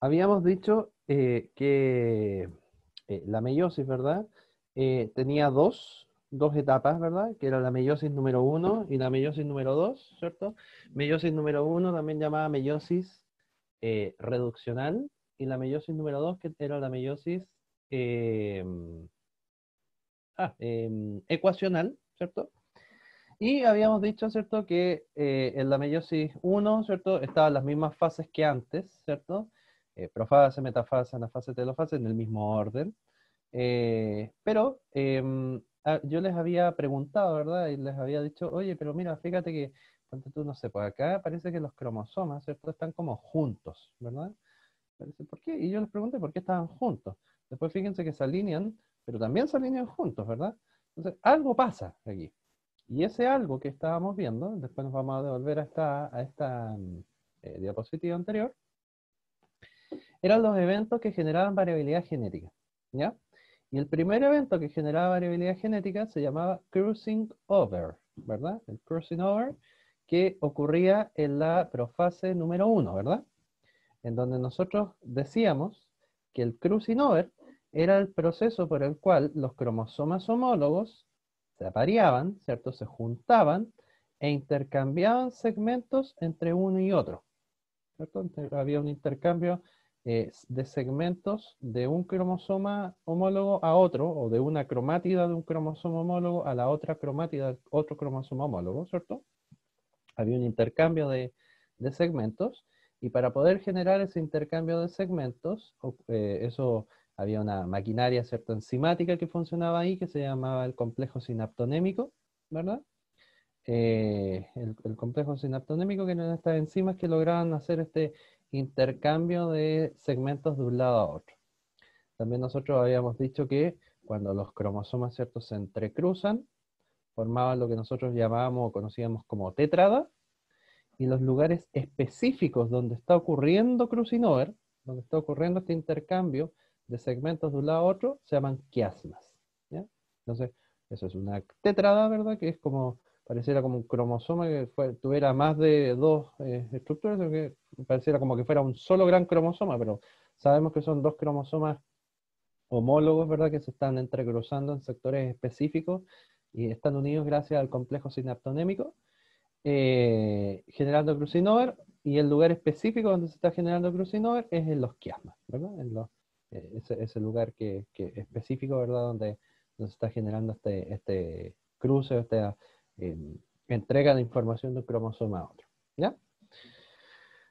Habíamos dicho eh, que eh, la meiosis, ¿verdad? Eh, tenía dos, etapas, ¿verdad? Que era la meiosis número uno y la meiosis número dos, ¿cierto? Meiosis número uno, también llamada meiosis reduccional, y la meiosis número dos, que era la meiosis ah, em, ecuacional, ¿cierto? Y habíamos dicho, ¿cierto?, que en la meiosis 1, ¿cierto?, estaban las mismas fases que antes, ¿cierto? Eh, profase, metafase, anafase, telofase, en el mismo orden. Eh, pero em, ah, yo les había preguntado, ¿verdad? Y les había dicho, oye, pero mira, fíjate que, tú no sé, pues acá parece que los cromosomas, ¿cierto? Están como juntos, ¿verdad? ¿Por qué? Y yo les pregunté por qué estaban juntos. Después fíjense que se alinean, pero también se alinean juntos, ¿verdad? Entonces, algo pasa aquí. Y ese algo que estábamos viendo, después nos vamos a devolver a esta, a mm, eh, diapositiva anterior, eran los eventos que generaban variabilidad genética. ¿ya? Y el primer evento que generaba variabilidad genética se llamaba Cruising over, ¿verdad? El crossing over que ocurría en la profase número uno, ¿verdad? En donde nosotros decíamos que el Cruising over era el proceso por el cual los cromosomas homólogos se apareaban, ¿cierto? Se juntaban e intercambiaban segmentos entre uno y otro. ¿cierto? Había un intercambio eh, de segmentos de un cromosoma homólogo a otro, o de una cromátida de un cromosoma homólogo a la otra cromátida de otro cromosoma homólogo, ¿cierto? Había un intercambio de, segmentos, y para poder generar ese intercambio de segmentos, eh, eso había una maquinaria ¿cierto? enzimática que funcionaba ahí, que se llamaba el complejo sinaptonémico, ¿verdad? Eh, el, el, complejo sinaptonémico, que eran estas enzimas que lograban hacer este intercambio de segmentos de un lado a otro. También nosotros habíamos dicho que cuando los cromosomas ciertos se entrecruzan, formaban lo que nosotros llamábamos o conocíamos como tetrada, y los lugares específicos donde está ocurriendo crossing donde está ocurriendo este intercambio de segmentos de un lado a otro, se llaman quiasmas. Entonces, eso es una tetrada, ¿verdad? Que es como pareciera como un cromosoma que tuviera más de dos eh, estructuras, que pareciera como que fuera un solo gran cromosoma, pero sabemos que son dos cromosomas homólogos, ¿verdad? Que se están entrecruzando en sectores específicos y están unidos gracias al complejo sinaptonémico, eh, generando crucinover, y el lugar específico donde se está generando crucinover es en los quiasmas, ¿verdad? es los, eh, lugar que, específico, ¿verdad? Donde, se está generando este, este cruce, este entrega de información de un cromosoma a otro. ¿Ya?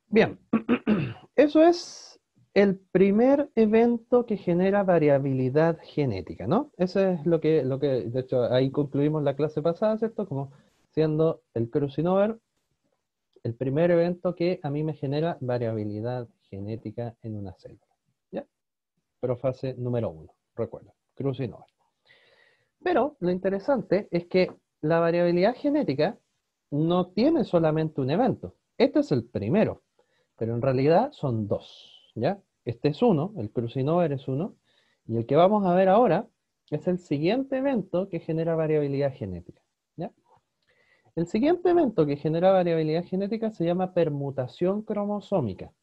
Bien, eso es el primer evento que genera variabilidad genética, ¿no? Eso es lo que, lo que de hecho, ahí concluimos la clase pasada, ¿cierto? Como siendo el crossing el primer evento que a mí me genera variabilidad genética en una célula. ¿Ya? Profase número uno, recuerda, crossing Pero lo interesante es que la variabilidad genética no tiene solamente un evento. Este es el primero, pero en realidad son dos, ¿ya? Este es uno, el crucinover es uno, y el que vamos a ver ahora es el siguiente evento que genera variabilidad genética, El siguiente evento que genera variabilidad genética se llama permutación cromosómica,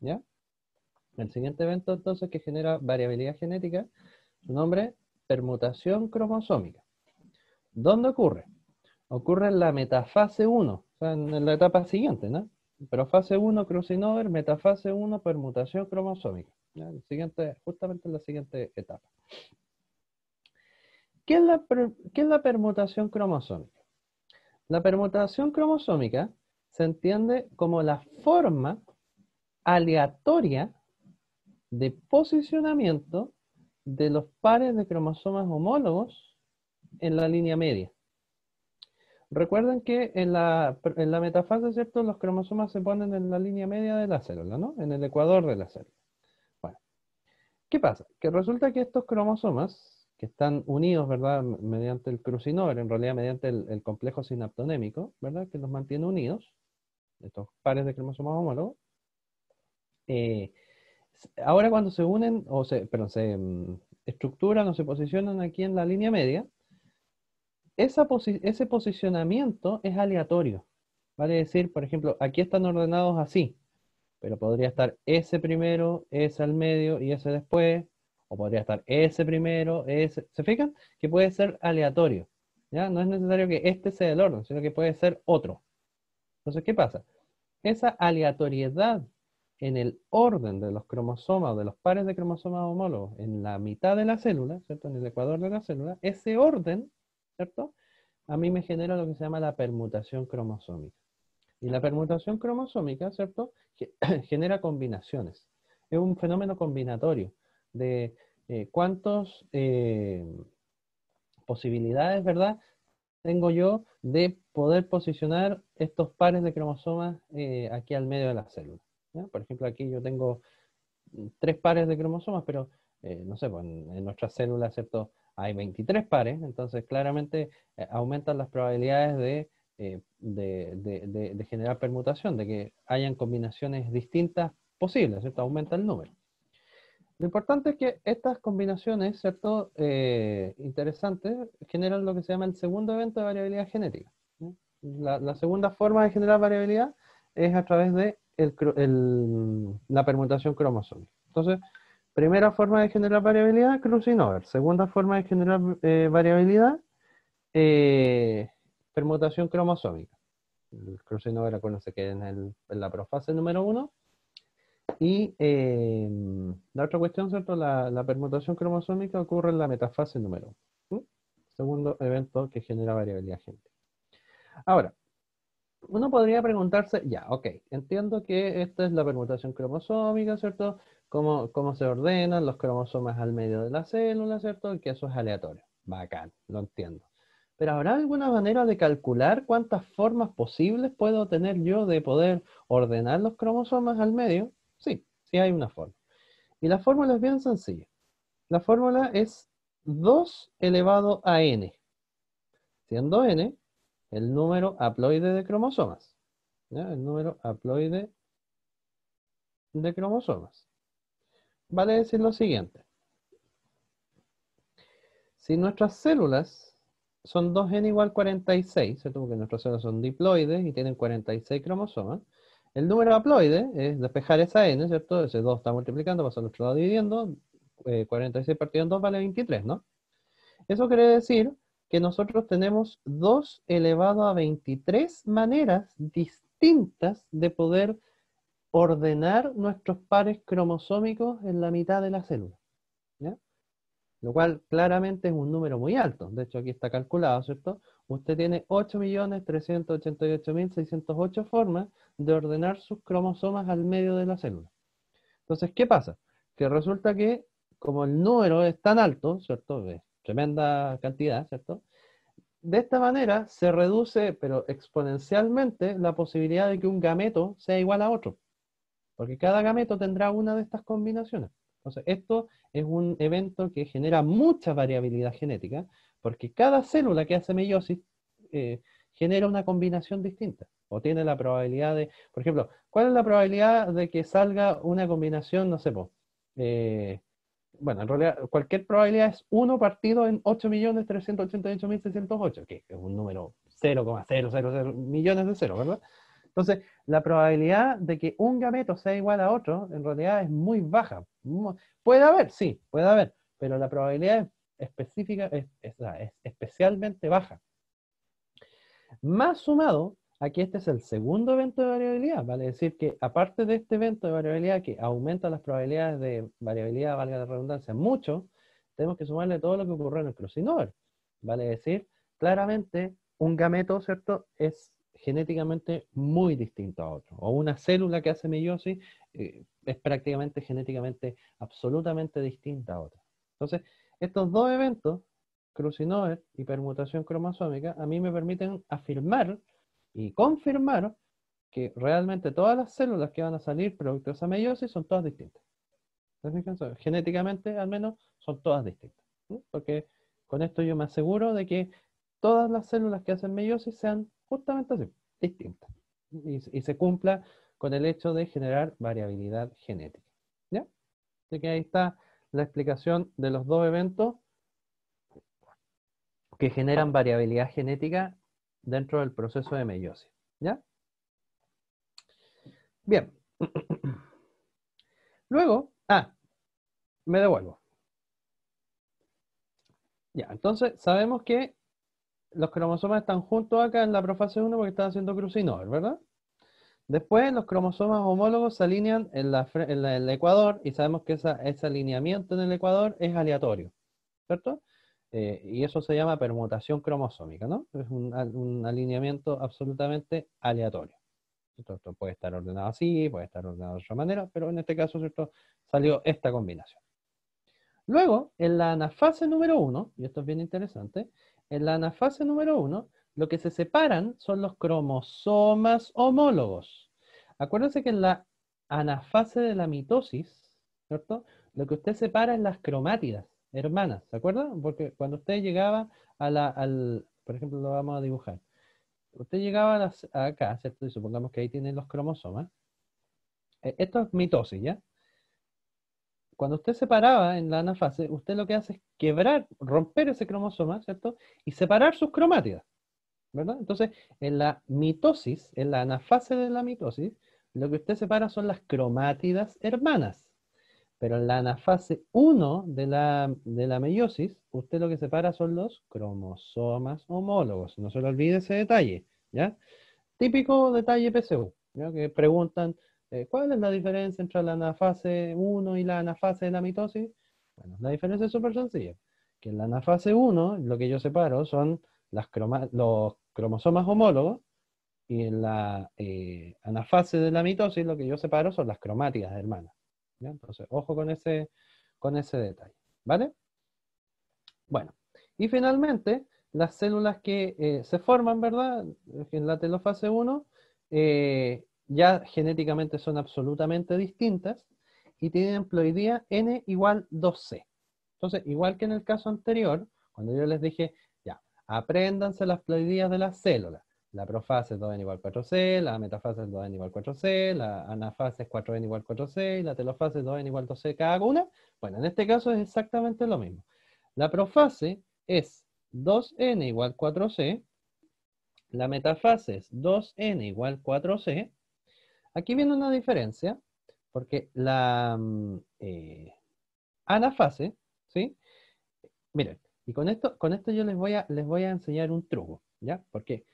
¿ya? El siguiente evento entonces que genera variabilidad genética, su nombre, permutación cromosómica. ¿Dónde ocurre? Ocurre en la metafase 1, o sea, en la etapa siguiente, ¿no? Pero fase 1, crossing metafase 1, permutación cromosómica. siguiente, justamente en la siguiente etapa. ¿Qué es la permutación cromosómica? La permutación cromosómica se entiende como la forma aleatoria de posicionamiento de los pares de cromosomas homólogos en la línea media. Recuerden que en la, en la metafase, ¿cierto? Los cromosomas se ponen en la línea media de la célula, ¿no? En el ecuador de la célula. Bueno, ¿qué pasa? Que resulta que estos cromosomas, que están unidos, ¿verdad? Mediante el crucinóver, en realidad mediante el, complejo sinaptonémico, ¿verdad? Que los mantiene unidos, estos pares de cromosomas homólogos. Eh, ahora cuando se unen, o se, perdón, se mm, estructuran o se posicionan aquí en la línea media, ese posicionamiento es aleatorio. Vale decir, por ejemplo, aquí están ordenados así, pero podría estar ese primero, ese al medio y ese después, o podría estar ese primero, ese... ¿Se fijan? Que puede ser aleatorio. ¿ya? No es necesario que este sea el orden, sino que puede ser otro. Entonces, ¿qué pasa? Esa aleatoriedad en el orden de los cromosomas, de los pares de cromosomas homólogos en la mitad de la célula, ¿cierto? En el ecuador de la célula, ese orden ¿cierto? A mí me genera lo que se llama la permutación cromosómica. Y la permutación cromosómica, ¿cierto? Genera combinaciones. Es un fenómeno combinatorio de eh, cuántas eh, posibilidades, ¿verdad? Tengo yo de poder posicionar estos pares de cromosomas eh, aquí al medio de la célula. Por ejemplo, aquí yo tengo tres pares de cromosomas, pero no sé, pues, en, nuestra célula ¿cierto? hay 23 pares, entonces claramente eh, aumentan las probabilidades eh, de, generar permutación, de que hayan combinaciones distintas posibles, ¿cierto? Aumenta el número. Lo importante es que estas combinaciones, ¿cierto? Eh, interesantes, generan lo que se llama el segundo evento de variabilidad genética. La, segunda forma de generar variabilidad es a través de la permutación cromosómica. Entonces, Primera forma de generar variabilidad, crossing over. Segunda forma de generar eh, variabilidad, eh, permutación cromosómica. El crossing over, acuérdense que en, en la profase número uno. Y eh, la otra cuestión, ¿cierto? La, permutación cromosómica ocurre en la metafase número uno. Segundo evento que genera variabilidad gente. Ahora, uno podría preguntarse, ya, ok, entiendo que esta es la permutación cromosómica, ¿cierto? Cómo, se ordenan los cromosomas al medio de la célula, ¿cierto? Y que eso es aleatorio. Bacán, lo entiendo. Pero ¿habrá alguna manera de calcular cuántas formas posibles puedo tener yo de poder ordenar los cromosomas al medio? Sí, sí hay una forma. Y la fórmula es bien sencilla. La fórmula es 2 elevado a n. Siendo n, el número haploide de cromosomas. El número haploide de cromosomas. Vale decir lo siguiente. Si nuestras células son 2n igual 46, ¿cierto? porque nuestras células son diploides y tienen 46 cromosomas, el número haploide es despejar esa n, ¿cierto? Ese 2 está multiplicando, pasa al otro lado dividiendo, 46 eh, partido en 2 vale 23, ¿no? Eso quiere decir que nosotros tenemos 2 elevado a 23 maneras distintas de poder ordenar nuestros pares cromosómicos en la mitad de la célula. Lo cual claramente es un número muy alto. De hecho, aquí está calculado, ¿cierto? Usted tiene 8.388.608 formas de ordenar sus cromosomas al medio de la célula. Entonces, ¿qué pasa? Que resulta que, como el número es tan alto, ¿cierto? tremenda cantidad, ¿cierto? De esta manera se reduce, pero exponencialmente, la posibilidad de que un gameto sea igual a otro, porque cada gameto tendrá una de estas combinaciones. Entonces, esto es un evento que genera mucha variabilidad genética, porque cada célula que hace meiosis eh, genera una combinación distinta, o tiene la probabilidad de, por ejemplo, ¿cuál es la probabilidad de que salga una combinación, no sé, por... Eh, bueno, en realidad cualquier probabilidad es 1 partido en 8.388.608, que es un número 0,000 millones de cero, ¿verdad? Entonces, la probabilidad de que un gameto sea igual a otro, en realidad es muy baja. Puede haber, sí, puede haber, pero la probabilidad específica es, es especialmente baja. Más sumado aquí este es el segundo evento de variabilidad, vale decir que aparte de este evento de variabilidad que aumenta las probabilidades de variabilidad, valga la redundancia, mucho, tenemos que sumarle todo lo que ocurrió en el crossing vale decir, claramente un gameto, ¿cierto? Es genéticamente muy distinto a otro, o una célula que hace meiosis eh, es prácticamente genéticamente absolutamente distinta a otra. Entonces, estos dos eventos, crossing y permutación cromosómica, a mí me permiten afirmar y confirmaron que realmente todas las células que van a salir producto de esa meiosis son todas distintas. Genéticamente, al menos, son todas distintas. Porque con esto yo me aseguro de que todas las células que hacen meiosis sean justamente así, distintas. Y, y se cumpla con el hecho de generar variabilidad genética. ¿Ya? Así que ahí está la explicación de los dos eventos que generan variabilidad genética dentro del proceso de meiosis. ¿Ya? Bien. Luego, ah, me devuelvo. Ya, entonces sabemos que los cromosomas están juntos acá en la profase 1 porque están haciendo crucinor, ¿verdad? Después los cromosomas homólogos se alinean en, el ecuador y sabemos que ese alineamiento en el ecuador es aleatorio, ¿cierto? Eh, y eso se llama permutación cromosómica, ¿no? Es un, alineamiento absolutamente aleatorio. Esto, puede estar ordenado así, puede estar ordenado de otra manera, pero en este caso, ¿cierto? Salió esta combinación. Luego, en la anafase número uno y esto es bien interesante, en la anafase número uno lo que se separan son los cromosomas homólogos. Acuérdense que en la anafase de la mitosis, ¿cierto? Lo que usted separa es las cromátidas hermanas, ¿se acuerdan? Porque cuando usted llegaba a la, al, por ejemplo, lo vamos a dibujar. Usted llegaba a, acá, ¿cierto? Y supongamos que ahí tienen los cromosomas. Eh, esto es mitosis, ¿ya? Cuando usted separaba en la anafase, usted lo que hace es quebrar, romper ese cromosoma, ¿cierto? Y separar sus cromátidas, ¿verdad? Entonces, en la mitosis, en la anafase de la mitosis, lo que usted separa son las cromátidas hermanas. Pero en la anafase 1 de la, meiosis, usted lo que separa son los cromosomas homólogos. No se le olvide ese detalle, ¿ya? Típico detalle PSU, que preguntan, eh, ¿cuál es la diferencia entre la anafase 1 y la anafase de la mitosis? Bueno, la diferencia es súper sencilla, que en la anafase 1 lo que yo separo son los cromosomas homólogos, y en la eh, anafase de la mitosis lo que yo separo son las cromáticas hermanas. Entonces, ojo con ese, con ese detalle, ¿vale? Bueno, y finalmente, las células que eh, se forman, ¿verdad? En la telofase 1, eh, ya genéticamente son absolutamente distintas y tienen ploidía n igual 2c. Entonces, igual que en el caso anterior, cuando yo les dije, ya, apréndanse las ploidías de las células, la profase es 2n igual 4c, la metafase es 2n igual 4c, la anafase es 4n igual 4c, y la telofase es 2n igual 2c cada una. Bueno, en este caso es exactamente lo mismo. La profase es 2n igual 4c, la metafase es 2n igual 4c. Aquí viene una diferencia, porque la mm, eh, anafase, ¿sí? Miren, y con esto, con esto yo les voy, a, les voy a enseñar un truco, ¿ya? Porque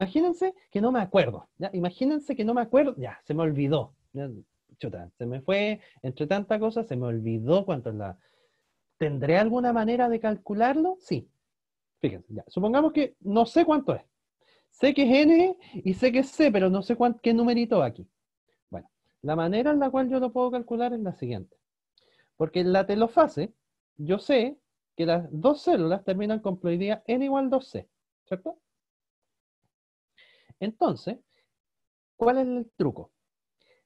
Imagínense que no me acuerdo, Imagínense que no me acuerdo, ya, se me olvidó. se me fue, entre tantas cosas, se me olvidó cuánto es la... ¿Tendré alguna manera de calcularlo? Sí. Fíjense, ya. Supongamos que no sé cuánto es. Sé que es n y sé que es c, pero no sé cuánto, qué numerito aquí. Bueno, la manera en la cual yo lo puedo calcular es la siguiente. Porque en la telofase, yo sé que las dos células terminan con ploidía n igual 2c, ¿cierto? Entonces, ¿cuál es el truco?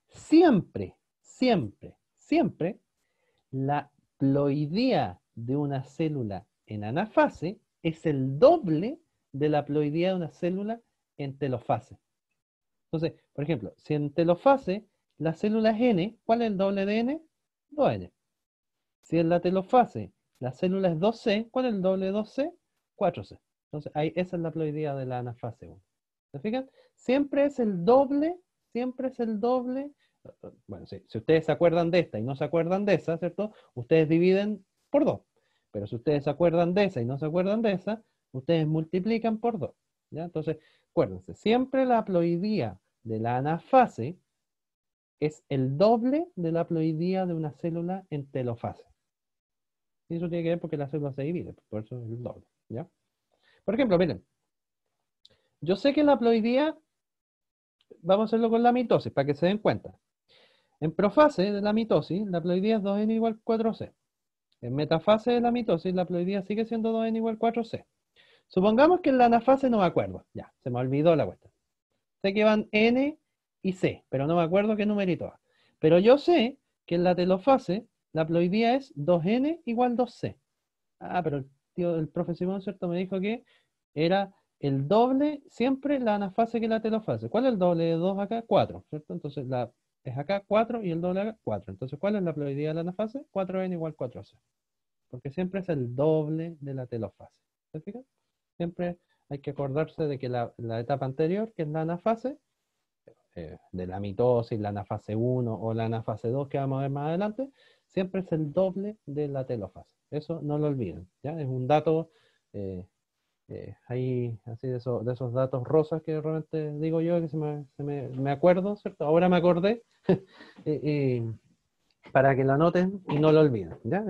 Siempre, siempre, siempre, la ploidía de una célula en anafase es el doble de la ploidía de una célula en telofase. Entonces, por ejemplo, si en telofase la célula es N, ¿cuál es el doble de N? 2N. Si en la telofase la célula es 2C, ¿cuál es el doble de 2C? 4C. Entonces, esa es la ploidía de la anafase 1. ¿Se fijan? Siempre es el doble, siempre es el doble. Eh, eh, bueno, si ustedes se acuerdan de esta y no se acuerdan de esa, ¿cierto? Ustedes dividen por dos. Pero si ustedes se acuerdan de esa y no se acuerdan de esa, ustedes multiplican por dos. ¿ya? Entonces, acuérdense, siempre la ploidía de la anafase es el doble de la ploidía de una célula en telofase. Y eso tiene que ver porque la célula se divide, por eso es el doble. ¿ya? Por ejemplo, miren, yo sé que la ploidía, vamos a hacerlo con la mitosis, para que se den cuenta. En profase de la mitosis, la ploidía es 2n igual 4c. En metafase de la mitosis, la ploidía sigue siendo 2n igual 4c. Supongamos que en la anafase no me acuerdo. Ya, se me olvidó la cuestión. Sé que van n y c, pero no me acuerdo qué numerito va. Pero yo sé que en la telofase, la ploidía es 2n igual 2c. Ah, pero el, tío, el profe Simón, ¿cierto? Me dijo que era el doble siempre la anafase que la telofase. ¿Cuál es el doble de 2 acá? 4, ¿cierto? Entonces la, es acá 4 y el doble acá 4. Entonces, ¿cuál es la probabilidad de la anafase? 4n igual 4c. Porque siempre es el doble de la telofase. ¿Se fijan? Siempre hay que acordarse de que la, etapa anterior, que es la anafase, eh, de la mitosis, la anafase 1 o la anafase 2 que vamos a ver más adelante, siempre es el doble de la telofase. Eso no lo olviden. ¿ya? Es un dato eh, este, ahí, así de, eso, esos datos rosas que realmente digo yo, que se me, acuerdo, ¿cierto? Ahora me acordé, y, para que lo anoten y no lo olviden, ¿ya?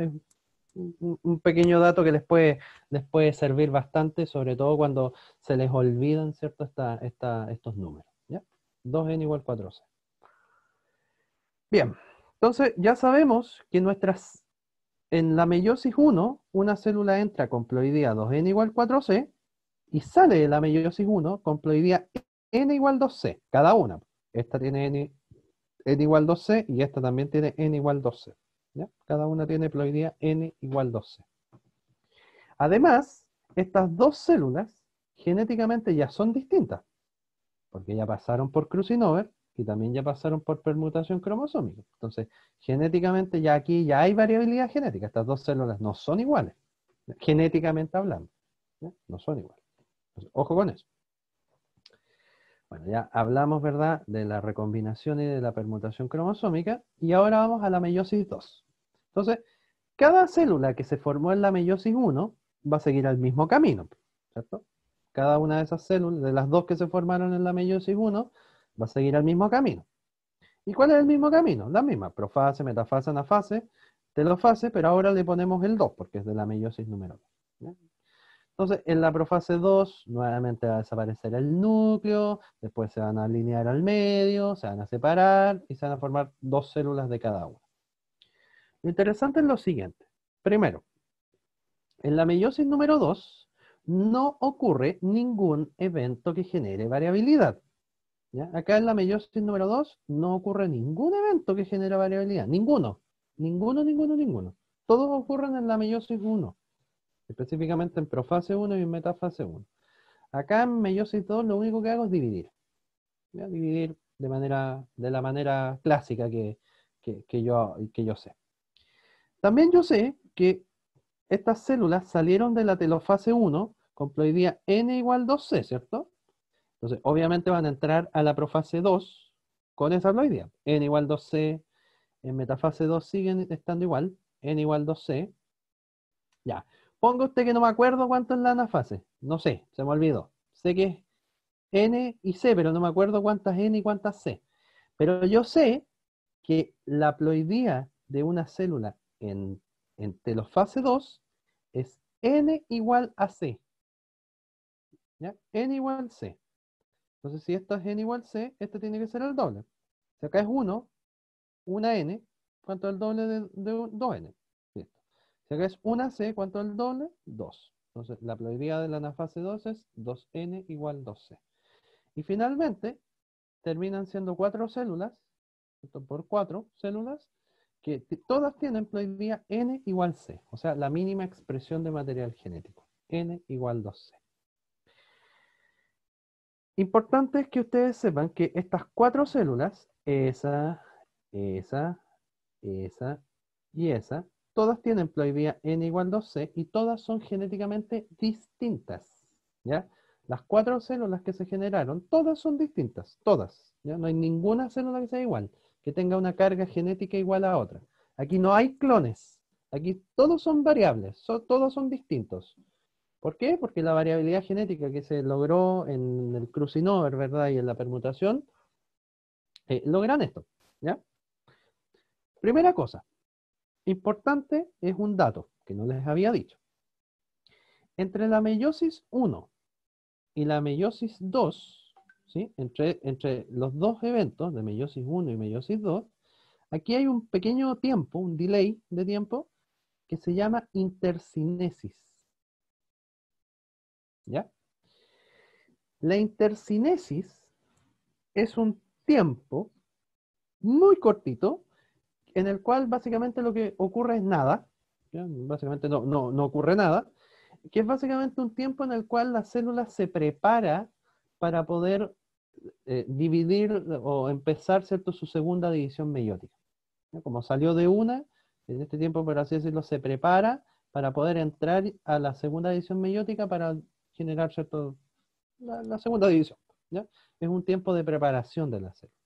Un, pequeño dato que les puede, les servir bastante, sobre todo cuando se les olvidan, ¿cierto? Esta, esta, estos números, ¿ya? 2n igual 4c. Bien, entonces ya sabemos que nuestras en la meiosis 1, una célula entra con ploidía 2n igual 4c y sale de la meiosis 1 con ploidía n igual 2c, cada una. Esta tiene n, igual 2c y esta también tiene n igual 2c. Cada una tiene ploidía n igual 2c. Además, estas dos células genéticamente ya son distintas, porque ya pasaron por crucinover y también ya pasaron por permutación cromosómica. Entonces, genéticamente ya aquí ya hay variabilidad genética. Estas dos células no son iguales, genéticamente hablando. No, son iguales. ojo con eso. Bueno, ya hablamos, ¿verdad?, de la recombinación y de la permutación cromosómica, y ahora vamos a la meiosis 2. Entonces, cada célula que se formó en la meiosis 1 va a seguir el mismo camino, ¿cierto? Cada una de esas células, de las dos que se formaron en la meiosis 1, va a seguir el mismo camino. ¿Y cuál es el mismo camino? La misma, profase, metafase, anafase, telofase, pero ahora le ponemos el 2 porque es de la meiosis número 2. Entonces, en la profase 2, nuevamente va a desaparecer el núcleo, después se van a alinear al medio, se van a separar y se van a formar dos células de cada una. Lo interesante es lo siguiente. Primero, en la meiosis número 2 no ocurre ningún evento que genere variabilidad. Acá en la meiosis número 2 no ocurre ningún evento que genera variabilidad, ninguno, ninguno, ninguno, ninguno. Todos ocurren en la meiosis 1, específicamente en profase 1 y en metafase 1. Acá en meiosis 2 lo único que hago es dividir. Dividir de, manera, de la manera clásica que, yo, que yo sé. También yo sé que estas células salieron de la telofase 1 con ploidía n igual 2c, ¿cierto? Entonces, obviamente van a entrar a la profase 2 con esa ploidía. N igual 2C, en metafase 2 siguen estando igual, N igual 2C. Ya. Ponga usted que no me acuerdo cuánto es la anafase. No sé, se me olvidó. Sé que es N y C, pero no me acuerdo cuántas N y cuántas C. Pero yo sé que la ploidía de una célula en, en telofase 2 es N igual a C. ¿Ya? N igual C. Entonces, si esto es n igual c, este tiene que ser el doble. Si acá es 1, una n, ¿cuánto es el doble de, 2n? Si acá es una c, ¿cuánto es el doble? 2. Entonces, la ploidía de la anafase 2 es 2n igual 2c. Y finalmente, terminan siendo cuatro células, por cuatro células, que todas tienen ploidía n igual c, o sea, la mínima expresión de material genético, n igual 2c. Importante es que ustedes sepan que estas cuatro células, esa, esa, esa y esa, todas tienen ploidía n igual 2c y todas son genéticamente distintas. ¿ya? Las cuatro células que se generaron, todas son distintas, todas. ¿ya? No hay ninguna célula que sea igual, que tenga una carga genética igual a otra. Aquí no hay clones, aquí todos son variables, todos son distintos. ¿Por qué? Porque la variabilidad genética que se logró en el crucinóver ¿verdad? Y en la permutación, eh, logran esto, ¿ya? Primera cosa, importante es un dato que no les había dicho. Entre la meiosis 1 y la meiosis 2, entre, entre los dos eventos, de meiosis 1 y meiosis 2, aquí hay un pequeño tiempo, un delay de tiempo, que se llama intercinesis. ¿Ya? La intercinesis es un tiempo muy cortito en el cual básicamente lo que ocurre es nada, básicamente no, no, ocurre nada, que es básicamente un tiempo en el cual la célula se prepara para poder eh, dividir o empezar su segunda división meiótica. Como salió de una, en este tiempo, por así decirlo, se prepara para poder entrar a la segunda división meiótica para generar ¿cierto? La, segunda división. ¿ya? Es un tiempo de preparación de la célula.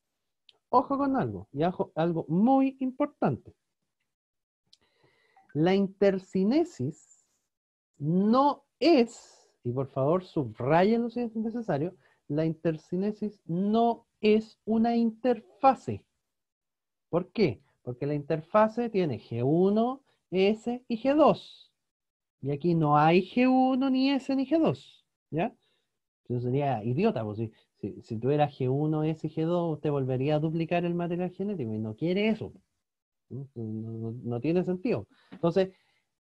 Ojo con algo, y ojo, algo muy importante. La intercinesis no es, y por favor subrayenlo si es necesario, la intercinesis no es una interfase. ¿Por qué? Porque la interfase tiene G1, S y G2. Y aquí no hay G1, ni S, ni G2. ¿Ya? Yo sería idiota, porque si, si, si tuviera G1, S y G2, usted volvería a duplicar el material genético y no quiere eso. No, tiene sentido. Entonces,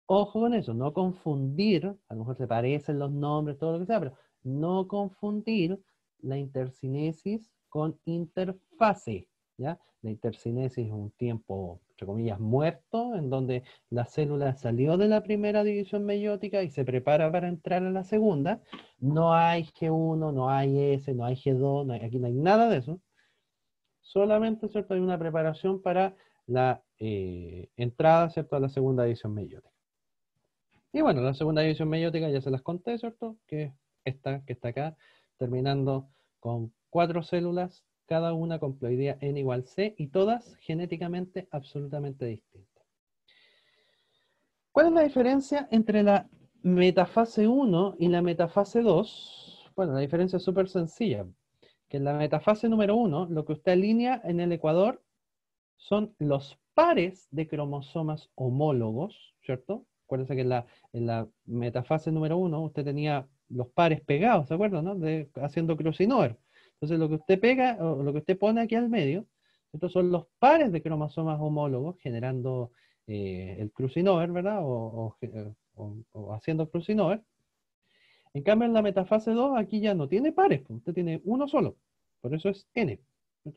ojo con eso, no confundir, a lo mejor se parecen los nombres, todo lo que sea, pero no confundir la intercinesis con interfase. ¿ya? La intercinesis es un tiempo comillas, muerto, en donde la célula salió de la primera división meiótica y se prepara para entrar a la segunda. No hay G1, no hay S, no hay G2, hay, aquí no hay nada de eso. Solamente, ¿cierto? Hay una preparación para la eh, entrada, ¿cierto? A la segunda división meiótica. Y bueno, la segunda división meiótica ya se las conté, ¿cierto? Que está que está acá, terminando con cuatro células, cada una con ploidea n igual c y todas genéticamente absolutamente distintas. ¿Cuál es la diferencia entre la metafase 1 y la metafase 2? Bueno, la diferencia es súper sencilla, que en la metafase número 1 lo que usted alinea en el ecuador son los pares de cromosomas homólogos, ¿cierto? Acuérdense que en la, metafase número 1 usted tenía los pares pegados, ¿de acuerdo? haciendo Crucinover. Entonces lo que usted pega, o lo que usted pone aquí al medio, estos son los pares de cromosomas homólogos generando eh, el crucinover, ¿verdad? Eh, o, haciendo crucinover. En cambio, en la metafase 2, aquí ya no tiene pares, pues, usted tiene uno solo. Por eso es N. Pues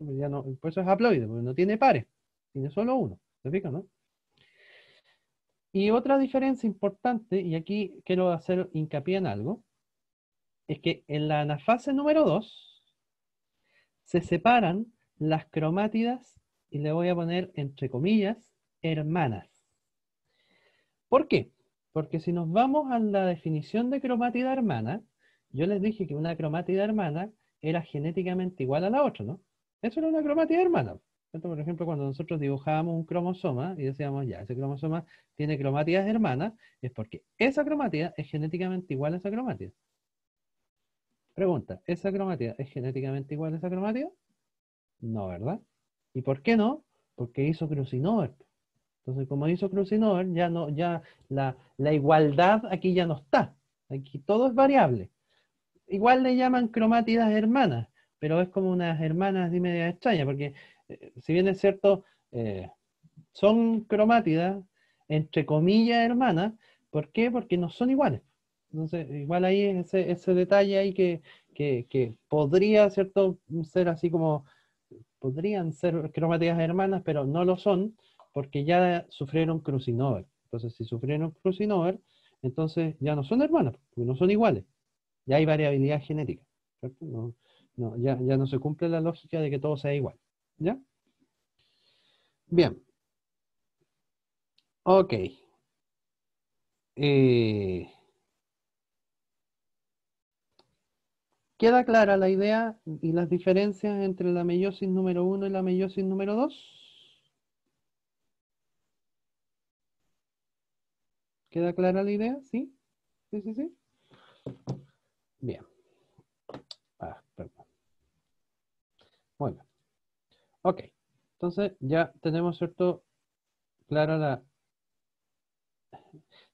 por eso es haploide, porque no tiene pares. Tiene solo uno. ¿Se fijan, no? Y otra diferencia importante, y aquí quiero hacer hincapié en algo, es que en la anafase número 2, se separan las cromátidas, y le voy a poner entre comillas, hermanas. ¿Por qué? Porque si nos vamos a la definición de cromátida hermana, yo les dije que una cromátida hermana era genéticamente igual a la otra, ¿no? Eso era una cromátida hermana. Por ejemplo, cuando nosotros dibujábamos un cromosoma y decíamos, ya, ese cromosoma tiene cromátidas hermanas, es porque esa cromátida es genéticamente igual a esa cromátida. Pregunta, ¿esa cromática es genéticamente igual a esa cromática? No, ¿verdad? ¿Y por qué no? Porque hizo crossing Entonces, como hizo crossing ya, no, ya la, igualdad aquí ya no está. Aquí todo es variable. Igual le llaman cromátidas hermanas, pero es como unas hermanas de media extraña, porque eh, si bien es cierto, eh, son cromátidas, entre comillas hermanas, ¿por qué? Porque no son iguales. Entonces, igual ahí es ese detalle ahí que, podría, ¿cierto? Ser así como, podrían ser cromáticas hermanas, pero no lo son, porque ya sufrieron crucinover. Entonces, si sufrieron crucinover, entonces ya no son hermanas, porque no son iguales. Ya hay variabilidad genética, ya, ya no se cumple la lógica de que todo sea igual, ¿ya? Bien. Ok. Eh, ¿Queda clara la idea y las diferencias entre la meiosis número 1 y la meiosis número 2? ¿Queda clara la idea? ¿Sí? ¿Sí, sí, sí? Bien. Ah, perdón. Ok. Entonces ya tenemos, ¿cierto? Clara la...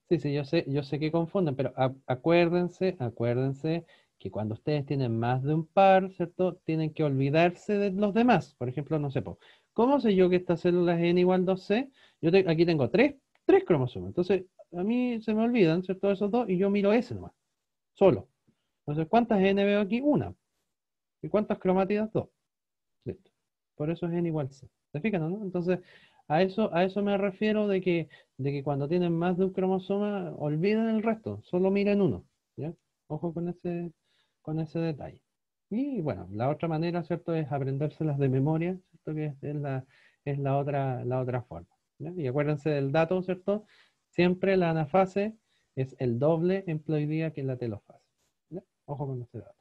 Sí, sí, yo sé, yo sé que confunden, pero acuérdense, acuérdense que cuando ustedes tienen más de un par, ¿cierto? Tienen que olvidarse de los demás. Por ejemplo, no sé, ¿cómo sé yo que esta célula es N igual 2C? Yo aquí tengo tres, tres cromosomas. Entonces, a mí se me olvidan, ¿cierto? Esos dos y yo miro ese nomás, solo. Entonces, ¿cuántas N veo aquí? Una. ¿Y cuántas cromátidas? Dos. Listo. Por eso es N igual C. ¿Se fijan, no? Entonces, a eso, a eso me refiero de que, de que cuando tienen más de un cromosoma, olviden el resto, solo miren uno. ¿ya? Ojo con ese, con ese detalle. Y bueno, la otra manera, ¿cierto?, es aprendérselas de memoria, ¿cierto?, que es, la, otra, la otra forma. Y acuérdense del dato, ¿cierto? Siempre la anafase es el doble en ploidía que la telofase. Ojo con este dato.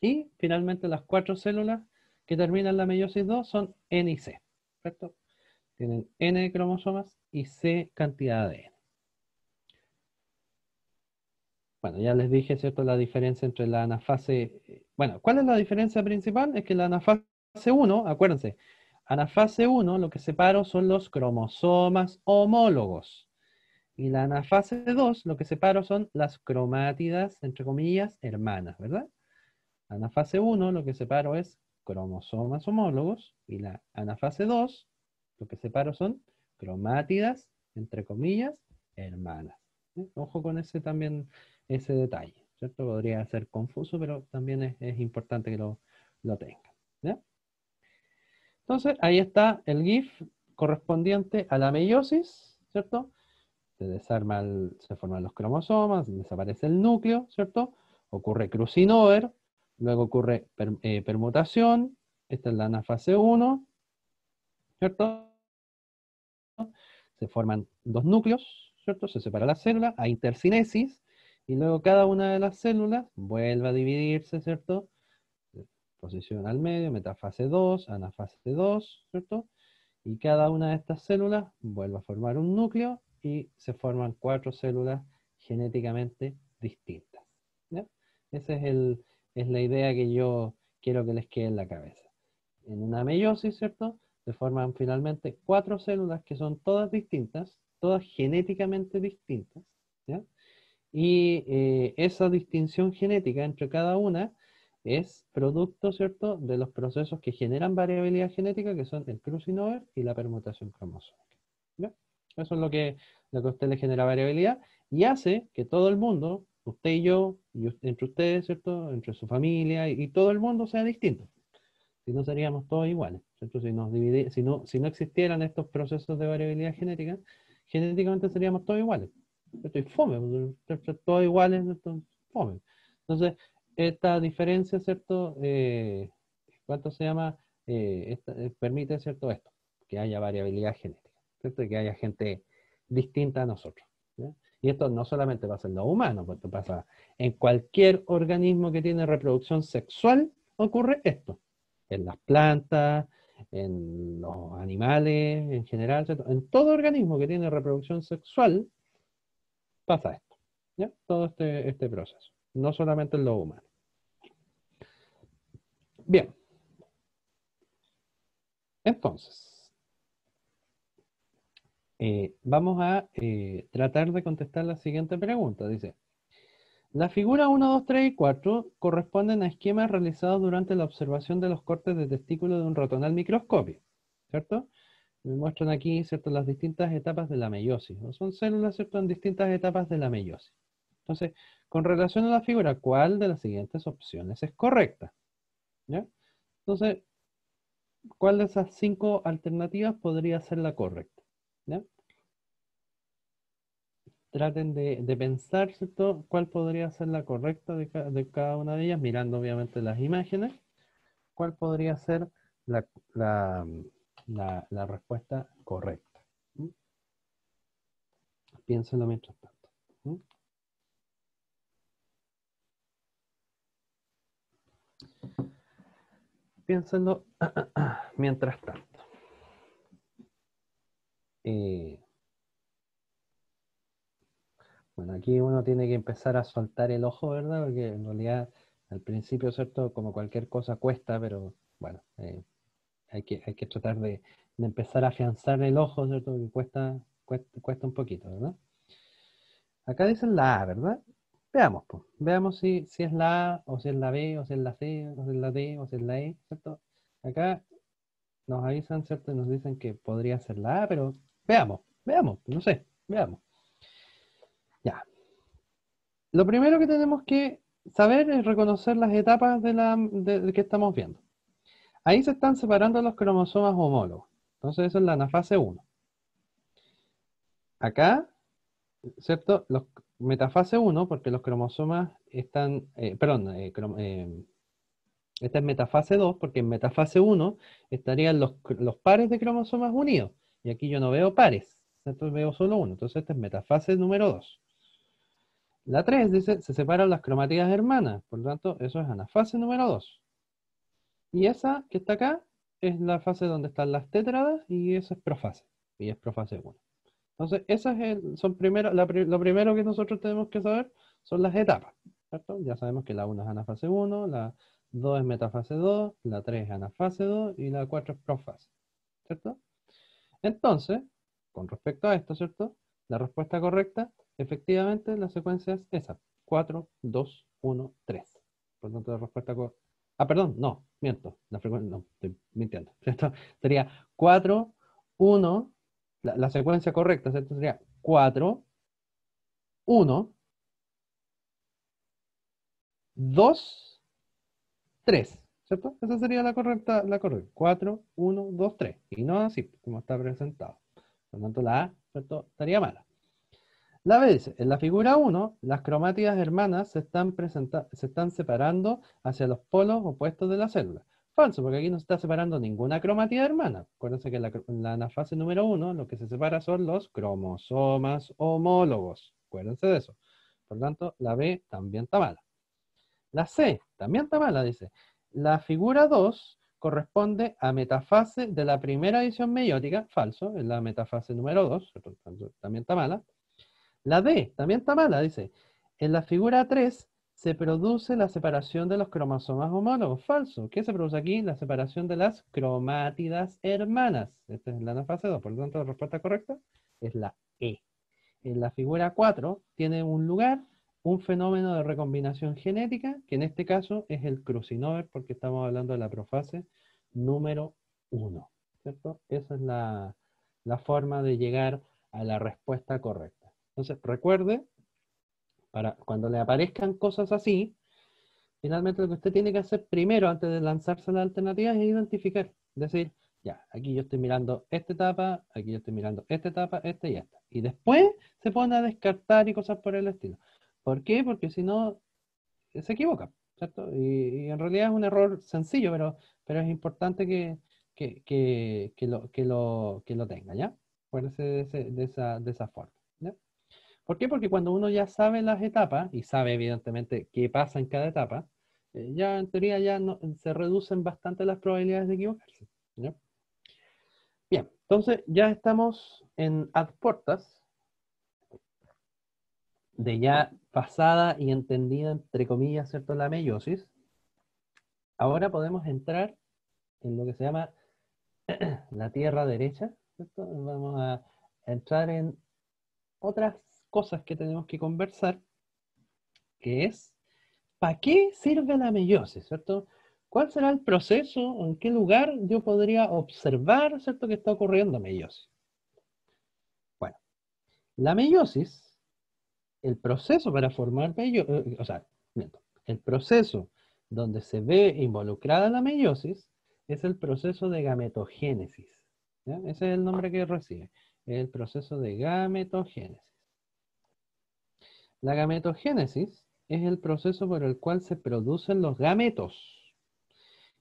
Y finalmente las cuatro células que terminan la meiosis 2 son N y C, ¿cierto? Tienen N cromosomas y C cantidad de N. Bueno, ya les dije, ¿cierto?, la diferencia entre la anafase... Eh, bueno, ¿cuál es la diferencia principal? Es que la anafase 1, acuérdense, anafase 1 lo que separo son los cromosomas homólogos. Y la anafase 2 lo que separo son las cromátidas, entre comillas, hermanas, ¿verdad? anafase 1 lo que separo es cromosomas homólogos y la anafase 2 lo que separo son cromátidas, entre comillas, hermanas. ¿eh? Ojo con ese también ese detalle, ¿cierto? Podría ser confuso, pero también es, importante que lo, tengan. Entonces, ahí está el GIF correspondiente a la meiosis, ¿cierto? Se desarman, se forman los cromosomas, desaparece el núcleo, ¿cierto? Ocurre crossing over, luego ocurre eh, permutación, esta es la anafase 1, ¿cierto? Se forman dos núcleos, ¿cierto? Se separa la célula, hay intercinesis, y luego cada una de las células vuelve a dividirse, ¿cierto? Posición al medio, metafase 2, anafase 2, ¿cierto? Y cada una de estas células vuelve a formar un núcleo y se forman cuatro células genéticamente distintas. Esa es, es la idea que yo quiero que les quede en la cabeza. En una meiosis, ¿cierto? Se forman finalmente cuatro células que son todas distintas, todas genéticamente distintas, y eh, esa distinción genética entre cada una es producto, ¿cierto?, de los procesos que generan variabilidad genética, que son el crossing over y la permutación cromosómica. Eso es lo que, a usted le genera variabilidad y hace que todo el mundo, usted y yo, entre ustedes, entre su familia y, todo el mundo sea distinto. Si no seríamos todos iguales, no, si no existieran estos procesos de variabilidad genética, genéticamente seríamos todos iguales estoy fome, todos iguales, estoy fome. Entonces, esta diferencia, ¿cierto? Eh, ¿Cuánto se llama? Eh, eh, permite, ¿cierto? Esto, que haya variabilidad genética, ¿cierto? Que haya gente distinta a nosotros. Y esto no solamente pasa en los humanos, esto pasa en cualquier organismo que tiene reproducción sexual, ocurre esto. En las plantas, en los animales en general, ¿cierto? en todo organismo que tiene reproducción sexual, pasa esto, ¿ya? Todo este, este, proceso, no solamente en lo humano. Bien. Entonces, eh, vamos a eh, tratar de contestar la siguiente pregunta. Dice, la figura 1, 2, 3 y 4 corresponden a esquemas realizados durante la observación de los cortes de testículo de un rotonal microscopio, ¿cierto? me muestran aquí ¿cierto? las distintas etapas de la meiosis. Son células ¿cierto? en distintas etapas de la meiosis. Entonces, con relación a la figura, ¿cuál de las siguientes opciones es correcta? ¿Ya? Entonces, ¿cuál de esas cinco alternativas podría ser la correcta? ¿Ya? Traten de, de pensar ¿cierto? cuál podría ser la correcta de, de, cada una de ellas, mirando obviamente las imágenes. ¿Cuál podría ser la, la la, la respuesta correcta. ¿Mm? mientras tanto. ¿Mm? Piénsenlo mientras tanto. Eh, bueno, aquí uno tiene que empezar a soltar el ojo, ¿verdad? Porque en realidad al principio, ¿cierto? Como cualquier cosa cuesta, pero bueno, eh, hay que, tratar de, empezar a afianzar el ojo, ¿cierto? Que cuesta, cuesta, un poquito, ¿verdad? Acá dicen la A, ¿verdad? Veamos, pues. Veamos si, es la A, o si es la B, o si es la C, o si es la D, o si es la E, ¿cierto? Acá nos avisan, ¿cierto? Nos dicen que podría ser la A, pero veamos, veamos, no sé, veamos. Ya. Lo primero que tenemos que saber es reconocer las etapas de la, que estamos viendo. Ahí se están separando los cromosomas homólogos. Entonces, eso es la anafase 1. Acá, ¿cierto? Los, metafase 1, porque los cromosomas están, eh, perdón, eh, eh, esta es metafase 2, porque en metafase 1 estarían los, los, pares de cromosomas unidos. Y aquí yo no veo pares, entonces veo solo uno. Entonces esta es metafase número 2. La 3 dice, se separan las cromátidas hermanas, por lo tanto eso es anafase número 2. Y esa que está acá es la fase donde están las tétradas y esa es profase, y es profase 1. Entonces, son primero, lo primero que nosotros tenemos que saber son las etapas. ¿cierto? Ya sabemos que la 1 es anafase 1, la 2 es metafase 2, la 3 es anafase 2 y la 4 es profase. ¿Cierto? Entonces, con respecto a esto, ¿cierto? La respuesta correcta, efectivamente, la secuencia es esa. 4, 2, 1, 3. Por lo tanto, la respuesta correcta Ah, perdón, no, miento. La frecuencia, no, estoy mintiendo. Sería 4, 1, la, la secuencia correcta, ¿cierto? Sería 4, 1, 2, 3. ¿Cierto? Esa sería la correcta, la correcta. 4, 1, 2, 3. Y no así, como está presentado. Por lo tanto, la A, ¿cierto? Estaría mala. La B dice, en la figura 1, las cromátidas hermanas se están, se están separando hacia los polos opuestos de la célula. Falso, porque aquí no se está separando ninguna cromática hermana. Acuérdense que en la, anafase número 1 lo que se separa son los cromosomas homólogos. Acuérdense de eso. Por lo tanto, la B también está mala. La C también está mala, dice. La figura 2 corresponde a metafase de la primera edición meiótica, falso, es la metafase número 2, también está mala. La D, también está mala, dice. En la figura 3 se produce la separación de los cromosomas homólogos. Falso. ¿Qué se produce aquí? La separación de las cromátidas hermanas. Esta es la anafase 2, por lo tanto la respuesta correcta es la E. En la figura 4 tiene un lugar un fenómeno de recombinación genética, que en este caso es el crucinover, porque estamos hablando de la profase número 1. ¿Cierto? Esa es la forma de llegar a la respuesta correcta. Entonces, recuerde, para cuando le aparezcan cosas así, finalmente lo que usted tiene que hacer primero, antes de lanzarse a la alternativas, es identificar. Decir, ya, aquí yo estoy mirando esta etapa, aquí yo estoy mirando esta etapa, esta y esta. Y después se pone a descartar y cosas por el estilo. ¿Por qué? Porque si no, se equivoca, ¿cierto? Y, en realidad es un error sencillo, pero, pero es importante que, lo, que, lo, lo tenga, ¿ya? Acuérdense de, esa, de esa forma. ¿Por qué? Porque cuando uno ya sabe las etapas y sabe evidentemente qué pasa en cada etapa, eh, ya en teoría ya se reducen bastante las probabilidades de equivocarse. Bien, entonces ya estamos en ad portas de ya pasada y entendida, entre comillas, ¿cierto? La meiosis. Ahora podemos entrar en lo que se llama la tierra derecha, ¿cierto? Vamos a entrar en otras cosas que tenemos que conversar, que es, ¿para qué sirve la meiosis, cierto? ¿Cuál será el proceso en qué lugar yo podría observar, cierto, que está ocurriendo meiosis? Bueno, la meiosis, el proceso para formar meiosis, eh, o sea, el proceso donde se ve involucrada la meiosis es el proceso de gametogénesis. Ese es el nombre que recibe, el proceso de gametogénesis. La gametogénesis es el proceso por el cual se producen los gametos.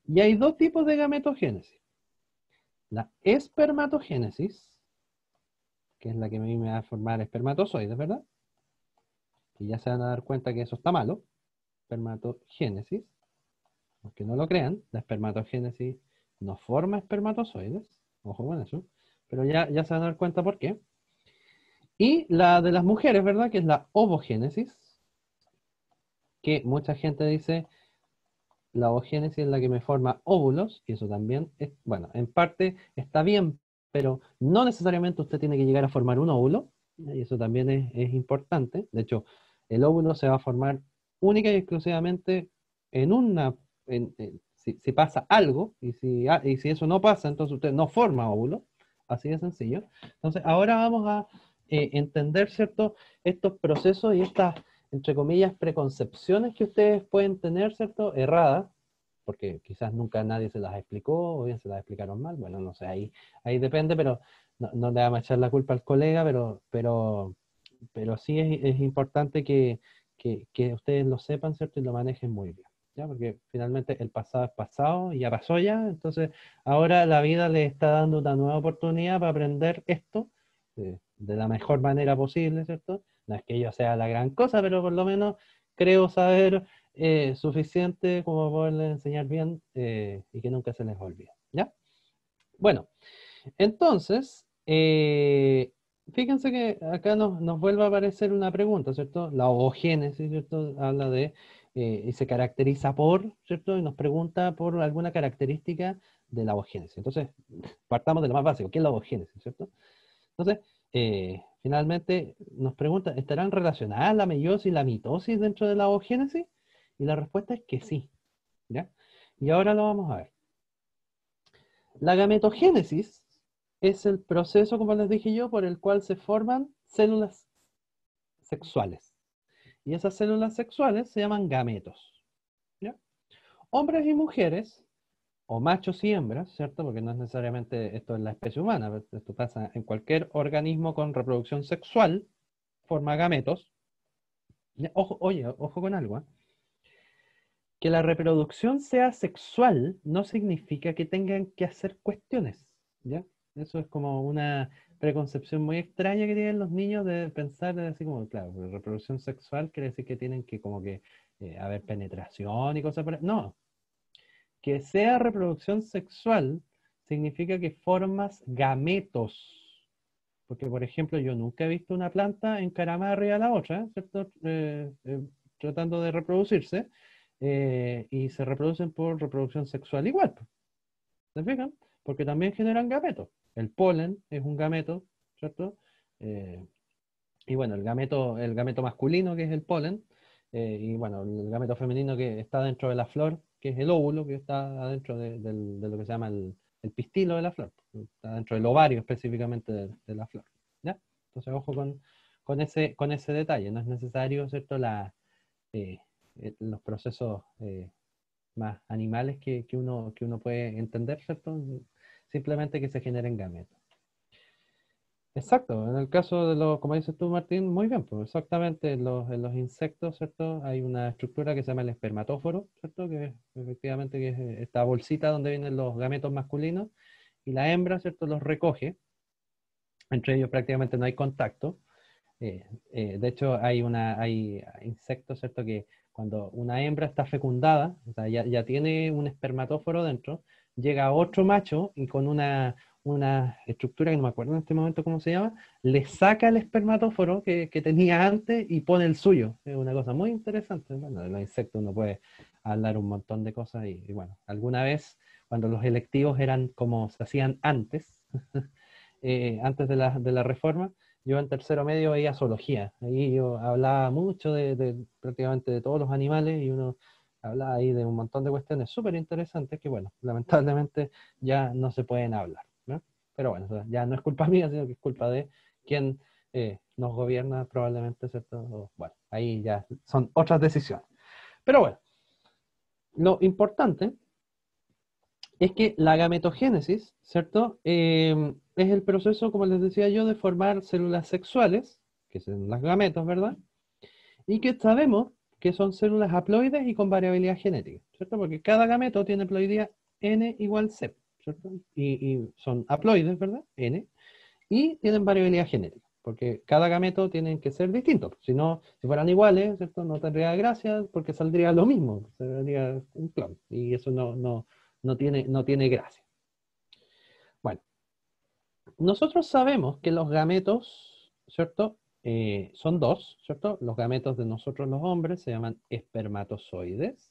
Y hay dos tipos de gametogénesis. La espermatogénesis, que es la que a mí me va a formar espermatozoides, ¿verdad? Y ya se van a dar cuenta que eso está malo. Espermatogénesis. Aunque no lo crean, la espermatogénesis no forma espermatozoides. Ojo con eso. Pero ya, ya se van a dar cuenta por qué. Y la de las mujeres, ¿verdad? Que es la ovogénesis, que mucha gente dice, la ovogénesis es la que me forma óvulos, y eso también, es, bueno, en parte está bien, pero no necesariamente usted tiene que llegar a formar un óvulo, y eso también es, es importante. De hecho, el óvulo se va a formar única y exclusivamente en una, si, pasa algo, y si, ah, y si eso no pasa, entonces usted no forma óvulo, así de sencillo. Entonces, ahora vamos a eh, entender, ¿cierto?, estos procesos y estas, entre comillas, preconcepciones que ustedes pueden tener, ¿cierto?, erradas, porque quizás nunca nadie se las explicó, o bien se las explicaron mal, bueno, no sé, ahí, ahí depende, pero no, le vamos a echar la culpa al colega, pero, pero, pero sí es, es importante que, que, ustedes lo sepan, ¿cierto?, y lo manejen muy bien. ¿Ya? Porque finalmente el pasado es pasado, y ya pasó ya, entonces ahora la vida le está dando una nueva oportunidad para aprender esto, eh, de la mejor manera posible, ¿cierto? No es que yo sea la gran cosa, pero por lo menos creo saber eh, suficiente como poderles enseñar bien eh, y que nunca se les olvide, ¿ya? Bueno, entonces, eh, fíjense que acá nos, nos, vuelve a aparecer una pregunta, ¿cierto? La ovogénesis, ¿cierto? Habla de, y se caracteriza por, ¿cierto? Y nos pregunta por alguna característica de la ovogénesis. Entonces, partamos de lo más básico, ¿qué es la ovogénesis, ¿cierto? Entonces, eh, finalmente nos pregunta, ¿estarán relacionadas la meiosis y la mitosis dentro de la oogénesis? Y la respuesta es que sí. Y ahora lo vamos a ver. La gametogénesis es el proceso, como les dije yo, por el cual se forman células sexuales. Y esas células sexuales se llaman gametos. Hombres y mujeres o machos y hembras, ¿cierto? Porque no es necesariamente esto en la especie humana, esto pasa en cualquier organismo con reproducción sexual, forma gametos. oye, ojo con algo. ¿ah? Que la reproducción sea sexual no significa que tengan que hacer cuestiones, ¿ya? Eso es como una preconcepción muy extraña que tienen los niños de pensar de así como, claro, reproducción sexual quiere decir que tienen que como que eh, haber penetración y cosas por No, que sea reproducción sexual significa que formas gametos. Porque, por ejemplo, yo nunca he visto una planta encaramada arriba de la otra, ¿cierto? Eh, eh, tratando de reproducirse. Eh, y se reproducen por reproducción sexual igual. ¿Se fijan? Porque también generan gametos. El polen es un gameto, ¿cierto? y bueno, el gameto, el gameto masculino, que es el polen, y bueno, el gameto femenino que está dentro de la flor, que es el óvulo que está adentro de, lo que se llama el, pistilo de la flor, está dentro del ovario específicamente de, la flor. Entonces, ojo con, ese, con ese detalle, no es necesario, ¿cierto?, eh, eh, los procesos eh, más animales que, uno, que uno puede entender, ¿cierto? Simplemente que se generen gametas. Exacto, en el caso de los, como dices tú Martín, muy bien, pues exactamente, en los, insectos, ¿cierto? Hay una estructura que se llama el espermatóforo, ¿cierto? Que efectivamente es eh, esta bolsita donde vienen los gametos masculinos y la hembra, ¿cierto? Los recoge, entre ellos prácticamente no hay contacto. Eh, eh, de hecho, hay, una, hay insectos, ¿cierto? Que cuando una hembra está fecundada, o sea, ya, ya tiene un espermatóforo dentro, llega otro macho y con una una estructura que no me acuerdo en este momento cómo se llama, le saca el espermatóforo que, tenía antes y pone el suyo. Es una cosa muy interesante. Bueno, de los insectos uno puede hablar un montón de cosas y, bueno, alguna vez cuando los electivos eran como se hacían antes, eh, antes de la, reforma, yo en tercero medio veía zoología. Ahí yo hablaba mucho de, prácticamente de todos los animales y uno hablaba ahí de un montón de cuestiones súper interesantes que, bueno, lamentablemente ya no se pueden hablar. Pero bueno, ya no es culpa mía, sino que es culpa de quien eh, nos gobierna probablemente, ¿cierto? Bueno, ahí ya son otras decisiones. Pero bueno, lo importante es que la gametogénesis, ¿cierto? Em, es el proceso, como les decía yo, de formar células sexuales, que son las gametos, ¿verdad? Y que sabemos que son células haploides y con variabilidad genética, ¿cierto? Porque cada gameto tiene ploidía n igual c. Y, son haploides, ¿verdad? N. Y tienen variabilidad genética, porque cada gameto tiene que ser distinto, Si no, si fueran iguales, ¿cierto? No tendría gracia porque saldría lo mismo, saldría un clon. Y eso no, tiene, no tiene gracia. Bueno, nosotros sabemos que los gametos, ¿cierto? Eh, son dos, ¿cierto? Los gametos de nosotros los hombres se llaman espermatozoides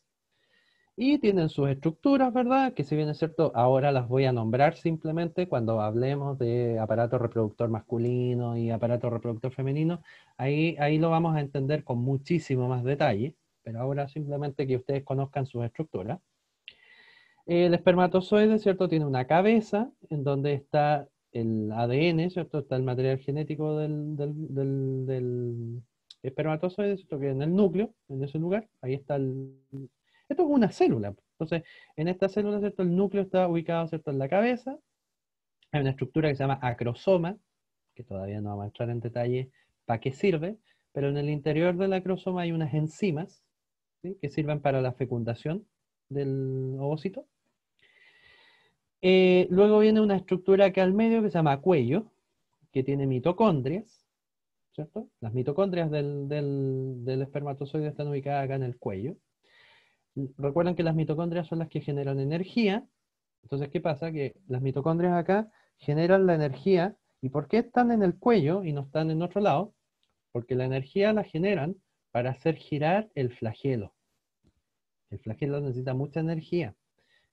y tienen sus estructuras, ¿verdad? Que si bien es cierto, ahora las voy a nombrar simplemente cuando hablemos de aparato reproductor masculino y aparato reproductor femenino, ahí, ahí lo vamos a entender con muchísimo más detalle, pero ahora simplemente que ustedes conozcan sus estructuras. El espermatozoide, ¿cierto? Tiene una cabeza en donde está el ADN, ¿cierto? Está el material genético del, del, del espermatozoide, ¿cierto? Que en el núcleo, en ese lugar, ahí está el, esto es una célula. Entonces, en esta célula, ¿cierto? El núcleo está ubicado, En la cabeza. Hay una estructura que se llama acrosoma, que todavía no vamos a entrar en detalle para qué sirve, pero en el interior del acrosoma hay unas enzimas que sirven para la fecundación del ovocito. Eh, luego viene una estructura que al medio que se llama cuello, que tiene mitocondrias, ¿cierto? Las mitocondrias del, del espermatozoide están ubicadas acá en el cuello. Recuerden que las mitocondrias son las que generan energía. Entonces, ¿qué pasa? Que las mitocondrias acá generan la energía. ¿Y por qué están en el cuello y no están en otro lado? Porque la energía la generan para hacer girar el flagelo. El flagelo necesita mucha energía.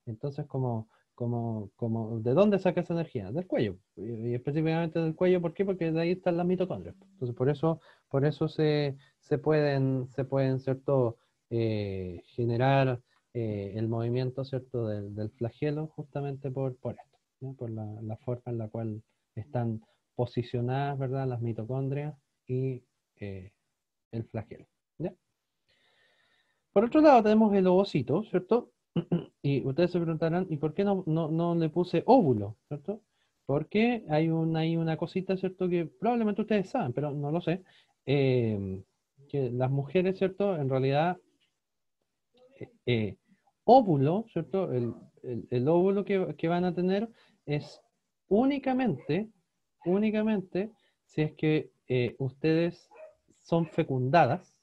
Entonces, como, como, ¿de dónde saca esa energía? Del cuello. Y, específicamente del cuello, ¿por qué? Porque de ahí están las mitocondrias. Entonces, por eso, por eso se, pueden, se pueden, ¿cierto? Eh, generar eh, el movimiento ¿cierto? Del, flagelo justamente por, por esto, por la, forma en la cual están posicionadas ¿verdad? las mitocondrias y eh, el flagelo. Por otro lado tenemos el ovocito, ¿cierto? Y ustedes se preguntarán, ¿y por qué no, no, le puse óvulo? ¿cierto? Porque hay una, hay una cosita, ¿cierto? Que probablemente ustedes saben, pero no lo sé. que las mujeres, ¿cierto? En realidad eh, óvulo, ¿cierto? El, óvulo que, van a tener es únicamente, únicamente, si es que eh, ustedes son fecundadas,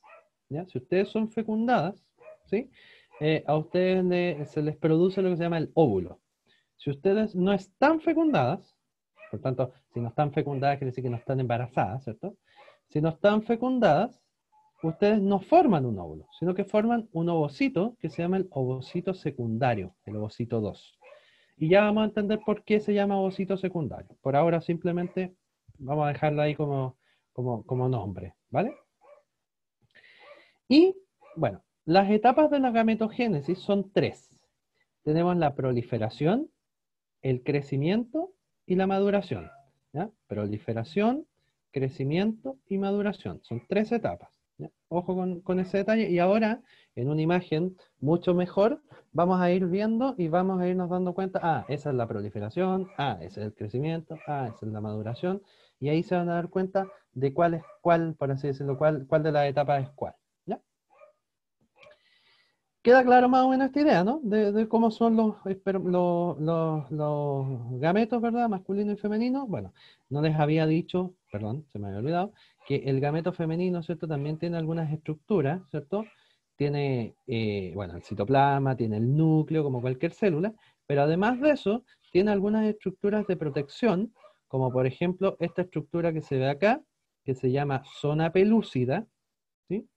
¿ya? Si ustedes son fecundadas, ¿sí? Eh, a ustedes se les produce lo que se llama el óvulo. Si ustedes no están fecundadas, por tanto, si no están fecundadas quiere decir que no están embarazadas, ¿cierto? Si no están fecundadas, ustedes no forman un óvulo, sino que forman un ovocito que se llama el ovocito secundario, el ovocito 2. Y ya vamos a entender por qué se llama ovocito secundario. Por ahora simplemente vamos a dejarlo ahí como, como, nombre, ¿vale? Y, bueno, las etapas de la gametogénesis son tres. Tenemos la proliferación, el crecimiento y la maduración. Proliferación, crecimiento y maduración. Son tres etapas. Ojo con, ese detalle. Y ahora, en una imagen mucho mejor, vamos a ir viendo y vamos a irnos dando cuenta, ah, esa es la proliferación, ah, ese es el crecimiento, ah, esa es la maduración, y ahí se van a dar cuenta de cuál es cuál, por así decirlo, cuál, cuál de las etapas es cuál. Queda claro más o menos esta idea, ¿no? De, cómo son los, los gametos, ¿verdad? Masculino y femenino. Bueno, no les había dicho, perdón, se me había olvidado, que el gameto femenino, ¿cierto? También tiene algunas estructuras, ¿cierto? Tiene, eh, bueno, el citoplasma, tiene el núcleo, como cualquier célula, pero además de eso, tiene algunas estructuras de protección, como por ejemplo esta estructura que se ve acá, que se llama zona pelúcida, ¿sí?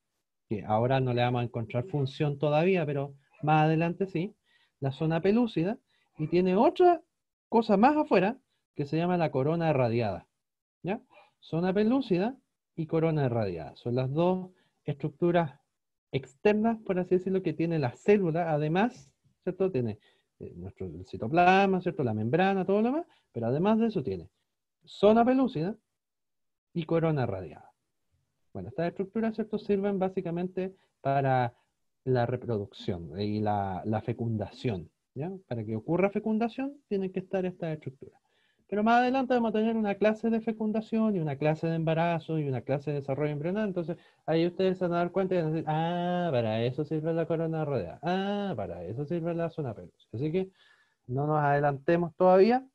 que ahora no le vamos a encontrar función todavía, pero más adelante sí, la zona pelúcida, y tiene otra cosa más afuera que se llama la corona radiada, ¿ya? Zona pelúcida, y corona irradiada. Son las dos estructuras externas, por así decirlo, que tiene la célula, además, ¿cierto? Tiene eh, nuestro citoplasma, ¿cierto? La membrana, todo lo demás, pero además de eso tiene zona pelúcida y corona irradiada. Bueno, estas estructuras, ¿cierto? Sirven básicamente para la reproducción y la, la fecundación, ¿ya? Para que ocurra fecundación tienen que estar estas estructuras. Pero más adelante vamos a tener una clase de fecundación y una clase de embarazo y una clase de desarrollo embrionario. Entonces ahí ustedes se van a dar cuenta y van a decir, ah, para eso sirve la corona rodea. Ah, para eso sirve la zona pelusa. Así que no nos adelantemos todavía,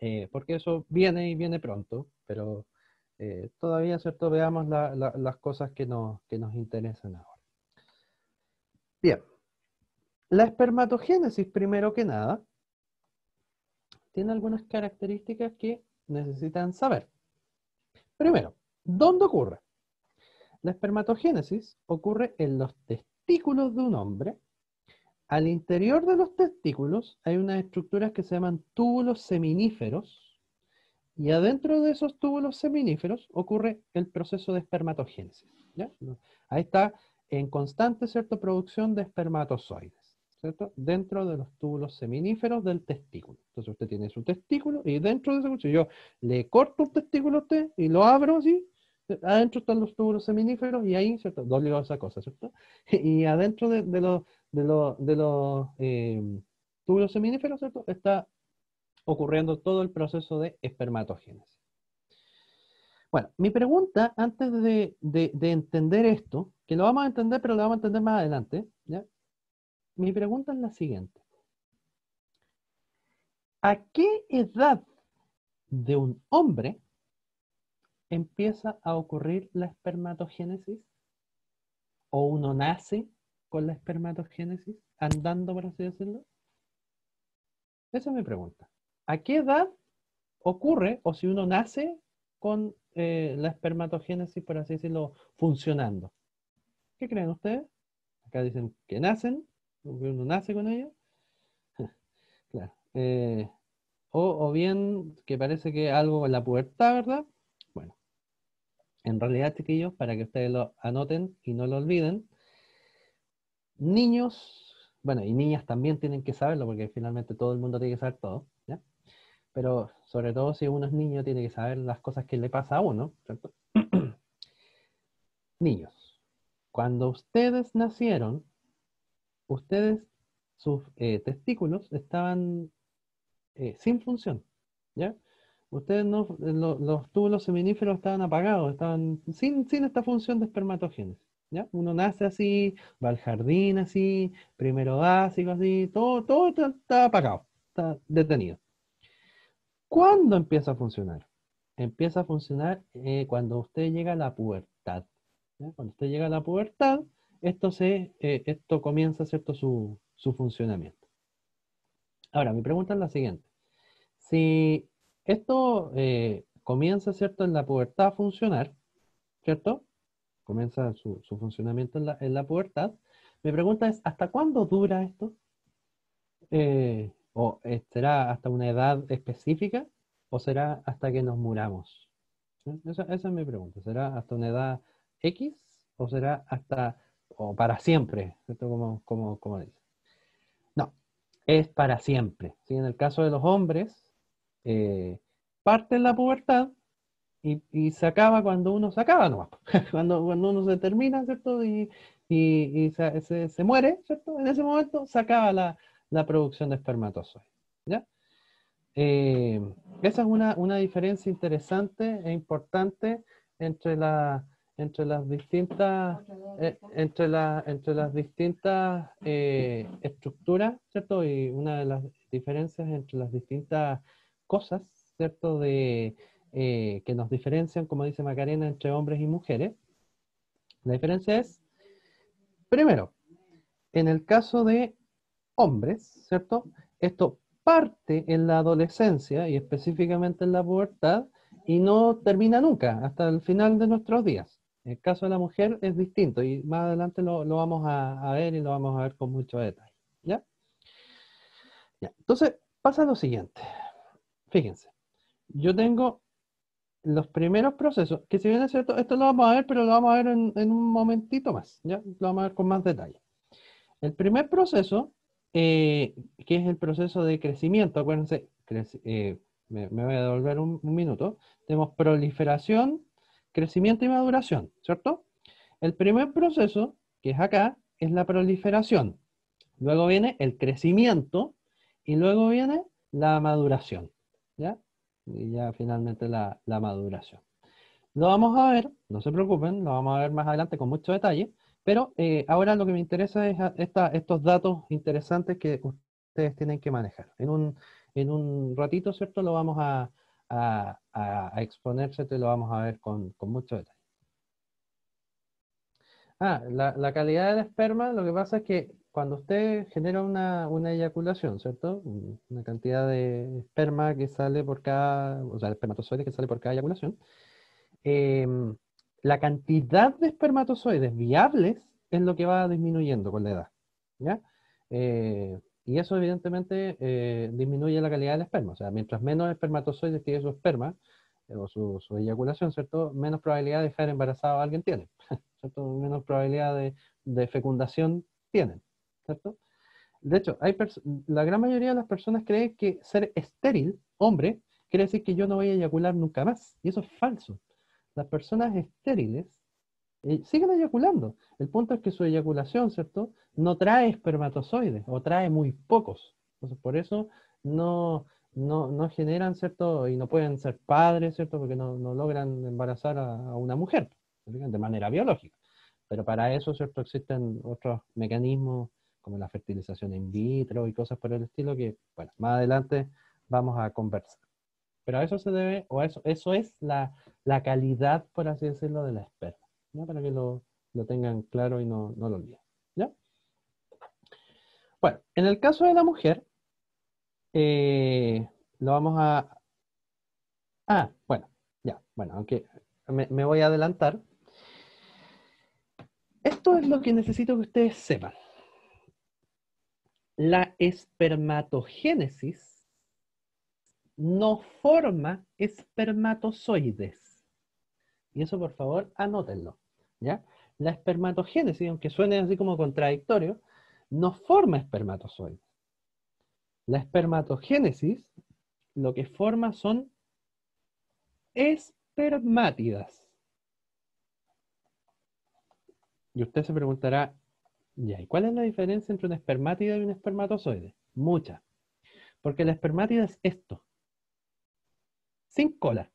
eh, porque eso viene y viene pronto, pero eh, todavía, ¿cierto? Veamos las cosas que nos interesan ahora. Bien. La espermatogénesis, primero que nada, tiene algunas características que necesitan saber. Primero, ¿dónde ocurre? La espermatogénesis ocurre en los testículos de un hombre. Al interior de los testículos hay unas estructuras que se llaman túbulos seminíferos y adentro de esos túbulos seminíferos ocurre el proceso de espermatogénesis. Ahí está en constante cierto, producción de espermatozoides. ¿cierto? Dentro de los túbulos seminíferos del testículo. Entonces usted tiene su testículo y dentro de ese si yo le corto un testículo a usted y lo abro así, adentro están los túbulos seminíferos y ahí, ¿cierto? Doble esa cosa, ¿cierto? Y adentro de, los, de eh, túbulos seminíferos, ¿cierto? Está ocurriendo todo el proceso de espermatogénesis. Bueno, mi pregunta antes de, de, entender esto, que lo vamos a entender, pero lo vamos a entender más adelante, ¿ya? Mi pregunta es la siguiente. ¿A qué edad de un hombre empieza a ocurrir la espermatogénesis? ¿O uno nace con la espermatogénesis andando, por así decirlo? Esa es mi pregunta. ¿A qué edad ocurre o si uno nace con eh, la espermatogénesis, por así decirlo, funcionando? ¿Qué creen ustedes? Acá dicen que nacen, uno nace con ella. claro. Eh, o, bien que parece que algo en la pubertad, ¿verdad? Bueno, en realidad, chiquillos, para que ustedes lo anoten y no lo olviden, niños, bueno, y niñas también tienen que saberlo, porque finalmente todo el mundo tiene que saber todo, ¿ya? Pero sobre todo si uno es niño, tiene que saber las cosas que le pasa a uno, ¿cierto? niños, cuando ustedes nacieron, ustedes, sus eh, testículos estaban eh, sin función, ¿ya? Ustedes no, eh, los túbulos seminíferos estaban apagados, estaban sin, sin esta función de espermatogénesis, ¿ya? Uno nace así, va al jardín así, primero básico así, todo, todo está, apagado, está detenido. ¿Cuándo empieza a funcionar? Empieza a funcionar cuando usted llega a la pubertad. Cuando usted llega a la pubertad, esto, se, eh, esto comienza ¿cierto? Su, funcionamiento. Ahora, mi pregunta es la siguiente. Si esto eh, comienza ¿cierto? en la pubertad a funcionar, ¿cierto? Comienza su, funcionamiento en la, en la, pubertad. Mi pregunta es, ¿hasta cuándo dura esto? Eh, ¿O será hasta una edad específica? ¿O será hasta que nos muramos? Esa, esa es mi pregunta. ¿Será hasta una edad X? ¿O será hasta o para siempre, ¿cierto? Como, como, dice. No, es para siempre. ¿sí? En el caso de los hombres, eh, parte la pubertad y, se acaba cuando uno se acaba cuando, cuando uno se termina, ¿cierto? Y, se, muere, ¿cierto? En ese momento se acaba la, producción de espermatozoides. ¿Ya? Eh, esa es una, una, diferencia interesante e importante entre la, entre las distintas eh, entre, las entre las distintas eh, estructuras, ¿cierto? Y una de las diferencias entre las distintas cosas, ¿cierto? De, eh, que nos diferencian, como dice Macarena, entre hombres y mujeres. La diferencia es, primero, en el caso de hombres, ¿cierto? Esto parte en la adolescencia y específicamente en la pubertad y no termina nunca hasta el final de nuestros días el caso de la mujer es distinto y más adelante lo, vamos a, ver y lo vamos a ver con mucho detalle. ¿ya? Entonces pasa lo siguiente. Fíjense, yo tengo los primeros procesos, que si bien es cierto, esto lo vamos a ver, pero lo vamos a ver en, un momentito más. ¿ya? Lo vamos a ver con más detalle. El primer proceso, eh, que es el proceso de crecimiento, acuérdense, eh, me, voy a devolver un minuto, tenemos proliferación, crecimiento y maduración, ¿cierto? El primer proceso, que es acá, es la proliferación. Luego viene el crecimiento y luego viene la maduración, ¿ya? Y ya finalmente la, maduración. Lo vamos a ver, no se preocupen, lo vamos a ver más adelante con mucho detalle, pero eh, ahora lo que me interesa es ah, estos datos interesantes que ustedes tienen que manejar. en un ratito, ¿cierto? Lo vamos a, a, exponerse, te lo vamos a ver con, mucho detalle. Ah, la, la, calidad del esperma, lo que pasa es que cuando usted genera una, eyaculación, ¿cierto? Una cantidad de esperma que sale por cada, o sea, espermatozoides que sale por cada eyaculación, eh, la cantidad de espermatozoides viables es lo que va disminuyendo con la edad, ¿ya? Eh, y eso evidentemente eh, disminuye la calidad del esperma. O sea, mientras menos espermatozoides tiene su esperma, eh, o su, eyaculación, ¿cierto? Menos probabilidad de ser embarazado alguien tiene, ¿cierto? Menos probabilidad de, fecundación tienen, ¿cierto? De hecho, hay la gran mayoría de las personas cree que ser estéril, hombre, quiere decir que yo no voy a eyacular nunca más. Y eso es falso. Las personas estériles siguen eyaculando. El punto es que su eyaculación, ¿cierto? No trae espermatozoides o trae muy pocos. Entonces, por eso no, no, generan, ¿cierto? Y no pueden ser padres, ¿cierto? Porque no, logran embarazar a, una mujer, de manera biológica. Pero para eso, ¿cierto? Existen otros mecanismos como la fertilización in vitro y cosas por el estilo que, bueno, más adelante vamos a conversar. Pero a eso se debe, o eso, eso es la, la calidad, por así decirlo, de la esperma para que lo, tengan claro y no, no lo olviden. ¿ya? Bueno, en el caso de la mujer, eh, lo vamos a... Ah, bueno, ya, bueno, aunque me voy a adelantar. Esto es lo que necesito que ustedes sepan. La espermatogénesis no forma espermatozoides. Y eso, por favor, anótenlo. La espermatogénesis, aunque suene así como contradictorio, no forma espermatozoides. La espermatogénesis lo que forma son espermátidas. Y usted se preguntará, ¿y cuál es la diferencia entre una espermátida y un espermatozoide? Mucha. Porque la espermátida es esto. Sin cola.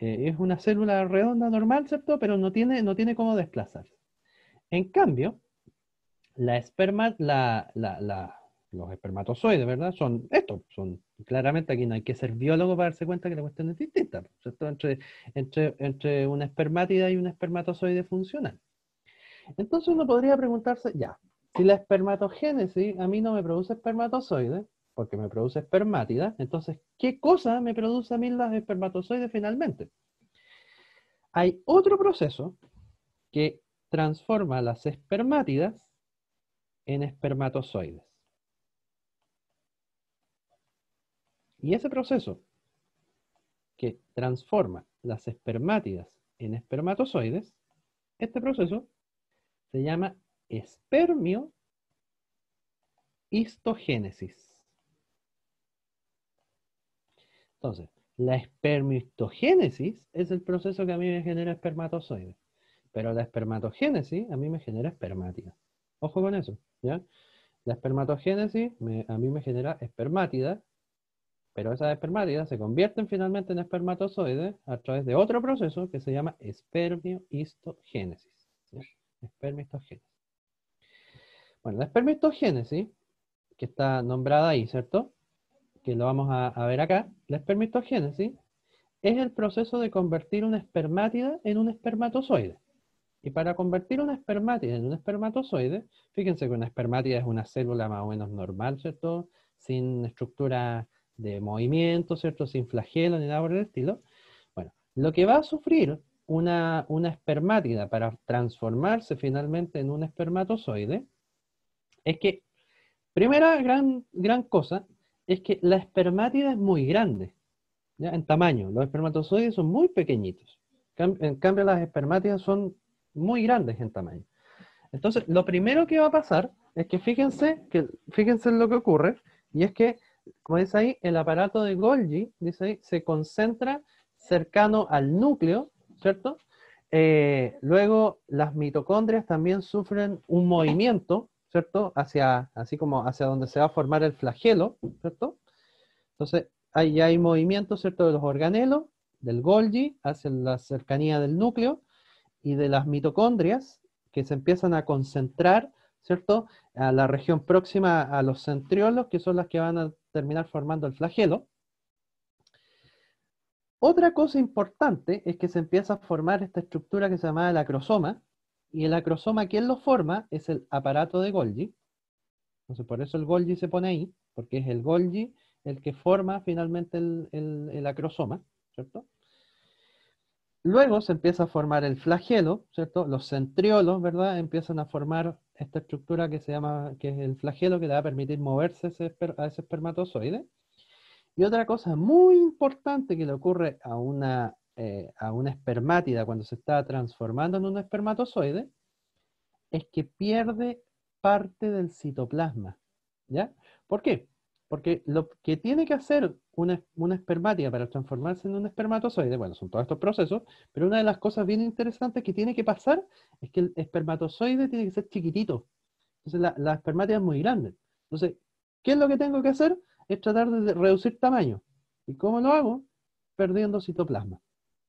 Eh, es una célula redonda normal, ¿cierto? Pero no tiene, cómo desplazarse. En cambio, los espermatozoides, ¿verdad? Son estos, son claramente aquí no hay que ser biólogo para darse cuenta que la cuestión es distinta, ¿cierto? Entre, entre una espermátida y un espermatozoide funcional. Entonces uno podría preguntarse, ya, si la espermatogénesis a mí no me produce espermatozoides, porque me produce espermátida, entonces, ¿qué cosa me produce a mí las espermatozoides finalmente? Hay otro proceso que transforma las espermátidas en espermatozoides. Y ese proceso que transforma las espermátidas en espermatozoides, este proceso se llama espermio Entonces, la espermistogénesis es el proceso que a mí me genera espermatozoides, pero la espermatogénesis a mí me genera espermátida. Ojo con eso, ¿ya? La espermatogénesis a mí me genera espermátida, pero esas espermátidas se convierten finalmente en espermatozoides a través de otro proceso que se llama espermioistogénesis. ¿sí? Espermistogénesis. Bueno, la espermistogénesis, que está nombrada ahí, ¿cierto? que lo vamos a, ver acá, la espermitogénesis es el proceso de convertir una espermátida en un espermatozoide. Y para convertir una espermátida en un espermatozoide, fíjense que una espermátida es una célula más o menos normal, ¿cierto? Sin estructura de movimiento, ¿cierto? Sin flagelo ni nada por el estilo. Bueno, lo que va a sufrir una, una espermátida para transformarse finalmente en un espermatozoide es que, primera gran, gran cosa, es que la espermátida es muy grande en tamaño. Los espermatozoides son muy pequeñitos. En cambio, las espermátidas son muy grandes en tamaño. Entonces, lo primero que va a pasar es que fíjense, que, fíjense lo que ocurre, y es que, como dice ahí, el aparato de Golgi, dice ahí, se concentra cercano al núcleo, ¿cierto? Eh, luego, las mitocondrias también sufren un movimiento, ¿cierto? Hacia, así como hacia donde se va a formar el flagelo, ¿cierto? Entonces, ahí hay movimiento, ¿cierto? De los organelos, del Golgi, hacia la cercanía del núcleo y de las mitocondrias que se empiezan a concentrar, ¿cierto? A la región próxima a los centriolos, que son las que van a terminar formando el flagelo. Otra cosa importante es que se empieza a formar esta estructura que se llama la acrosoma, y el acrosoma, quien lo forma? Es el aparato de Golgi. Entonces, por eso el Golgi se pone ahí, porque es el Golgi el que forma finalmente el, acrosoma, ¿cierto? Luego se empieza a formar el flagelo, ¿cierto? Los centriolos, ¿verdad? Empiezan a formar esta estructura que se llama, que es el flagelo, que le va a permitir moverse a ese espermatozoide. Y otra cosa muy importante que le ocurre a una eh, a una espermátida cuando se está transformando en un espermatozoide es que pierde parte del citoplasma. ¿Ya? ¿Por qué? Porque lo que tiene que hacer una, una espermática para transformarse en un espermatozoide, bueno, son todos estos procesos, pero una de las cosas bien interesantes que tiene que pasar es que el espermatozoide tiene que ser chiquitito. Entonces la, la espermática es muy grande. Entonces, ¿qué es lo que tengo que hacer? Es tratar de reducir tamaño. ¿Y cómo lo hago? Perdiendo citoplasma.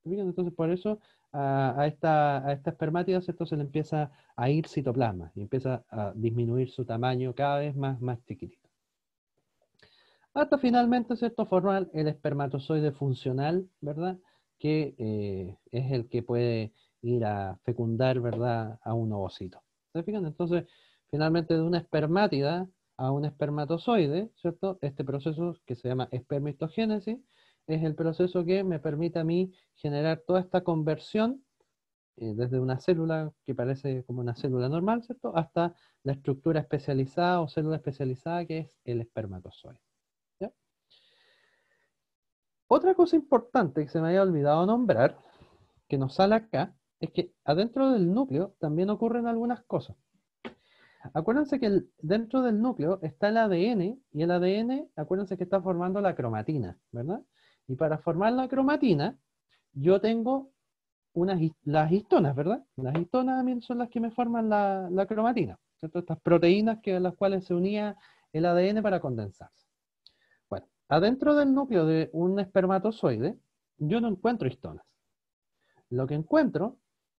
Entonces, por eso a, esta, espermátida, Se le empieza a ir citoplasma y empieza a disminuir su tamaño cada vez más, más chiquitito. Hasta finalmente, ¿cierto? Formar el espermatozoide funcional, ¿verdad? Que eh, es el que puede ir a fecundar, A un ovocito. Entonces, finalmente de una espermátida a un espermatozoide, Este proceso que se llama espermitogénesis, es el proceso que me permite a mí generar toda esta conversión eh, desde una célula que parece como una célula normal, ¿cierto? Hasta la estructura especializada o célula especializada que es el espermatozoide. Otra cosa importante que se me había olvidado nombrar, que nos sale acá, es que adentro del núcleo también ocurren algunas cosas. Acuérdense que dentro del núcleo está el ADN y el ADN, acuérdense que está formando la cromatina, ¿verdad? Y para formar la cromatina, yo tengo unas, las histonas, ¿verdad? Las histonas también son las que me forman la, cromatina, Estas proteínas que, a las cuales se unía el ADN para condensarse. Bueno, adentro del núcleo de un espermatozoide, yo no encuentro histonas. Lo que encuentro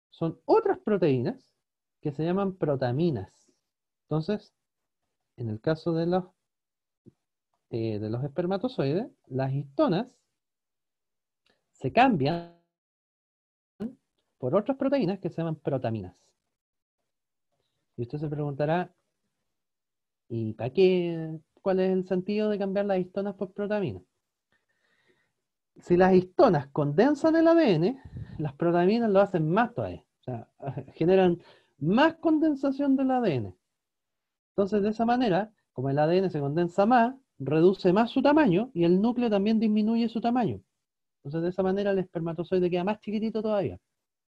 son otras proteínas que se llaman protaminas. Entonces, en el caso de los, eh, de los espermatozoides, las histonas se cambian por otras proteínas que se llaman protaminas. Y usted se preguntará, ¿y para qué? ¿Cuál es el sentido de cambiar las histonas por protaminas? Si las histonas condensan el ADN, las protaminas lo hacen más todavía. O sea, generan más condensación del ADN. Entonces, de esa manera, como el ADN se condensa más, reduce más su tamaño y el núcleo también disminuye su tamaño. Entonces, de esa manera, el espermatozoide queda más chiquitito todavía.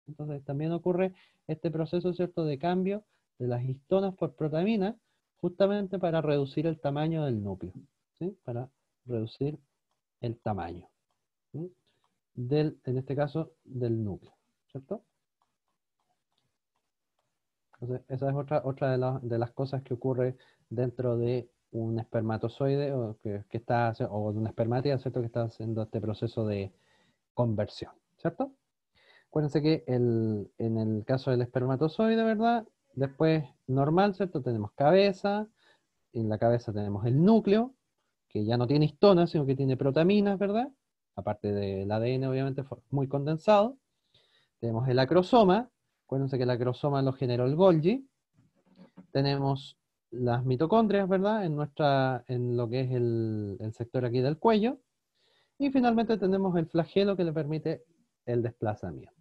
Entonces, también ocurre este proceso, ¿cierto?, de cambio de las histonas por protaminas justamente para reducir el tamaño del núcleo, ¿sí? Para reducir el tamaño, del, en este caso, del núcleo, ¿cierto? Entonces, esa es otra, otra de las cosas que ocurre dentro de un espermatozoide o que, está, una espermática, ¿cierto? Que está haciendo este proceso de conversión, ¿cierto? Acuérdense que en el caso del espermatozoide, ¿verdad? Después, normal, ¿cierto? Tenemos cabeza, en la cabeza tenemos el núcleo, que ya no tiene histonas, sino que tiene protaminas, ¿verdad? Aparte del ADN, obviamente, muy condensado. Tenemos el acrosoma, acuérdense que el acrosoma lo generó el Golgi. Tenemos las mitocondrias, ¿verdad? En, nuestra, en lo que es el, sector aquí del cuello. Y finalmente tenemos el flagelo que le permite el desplazamiento.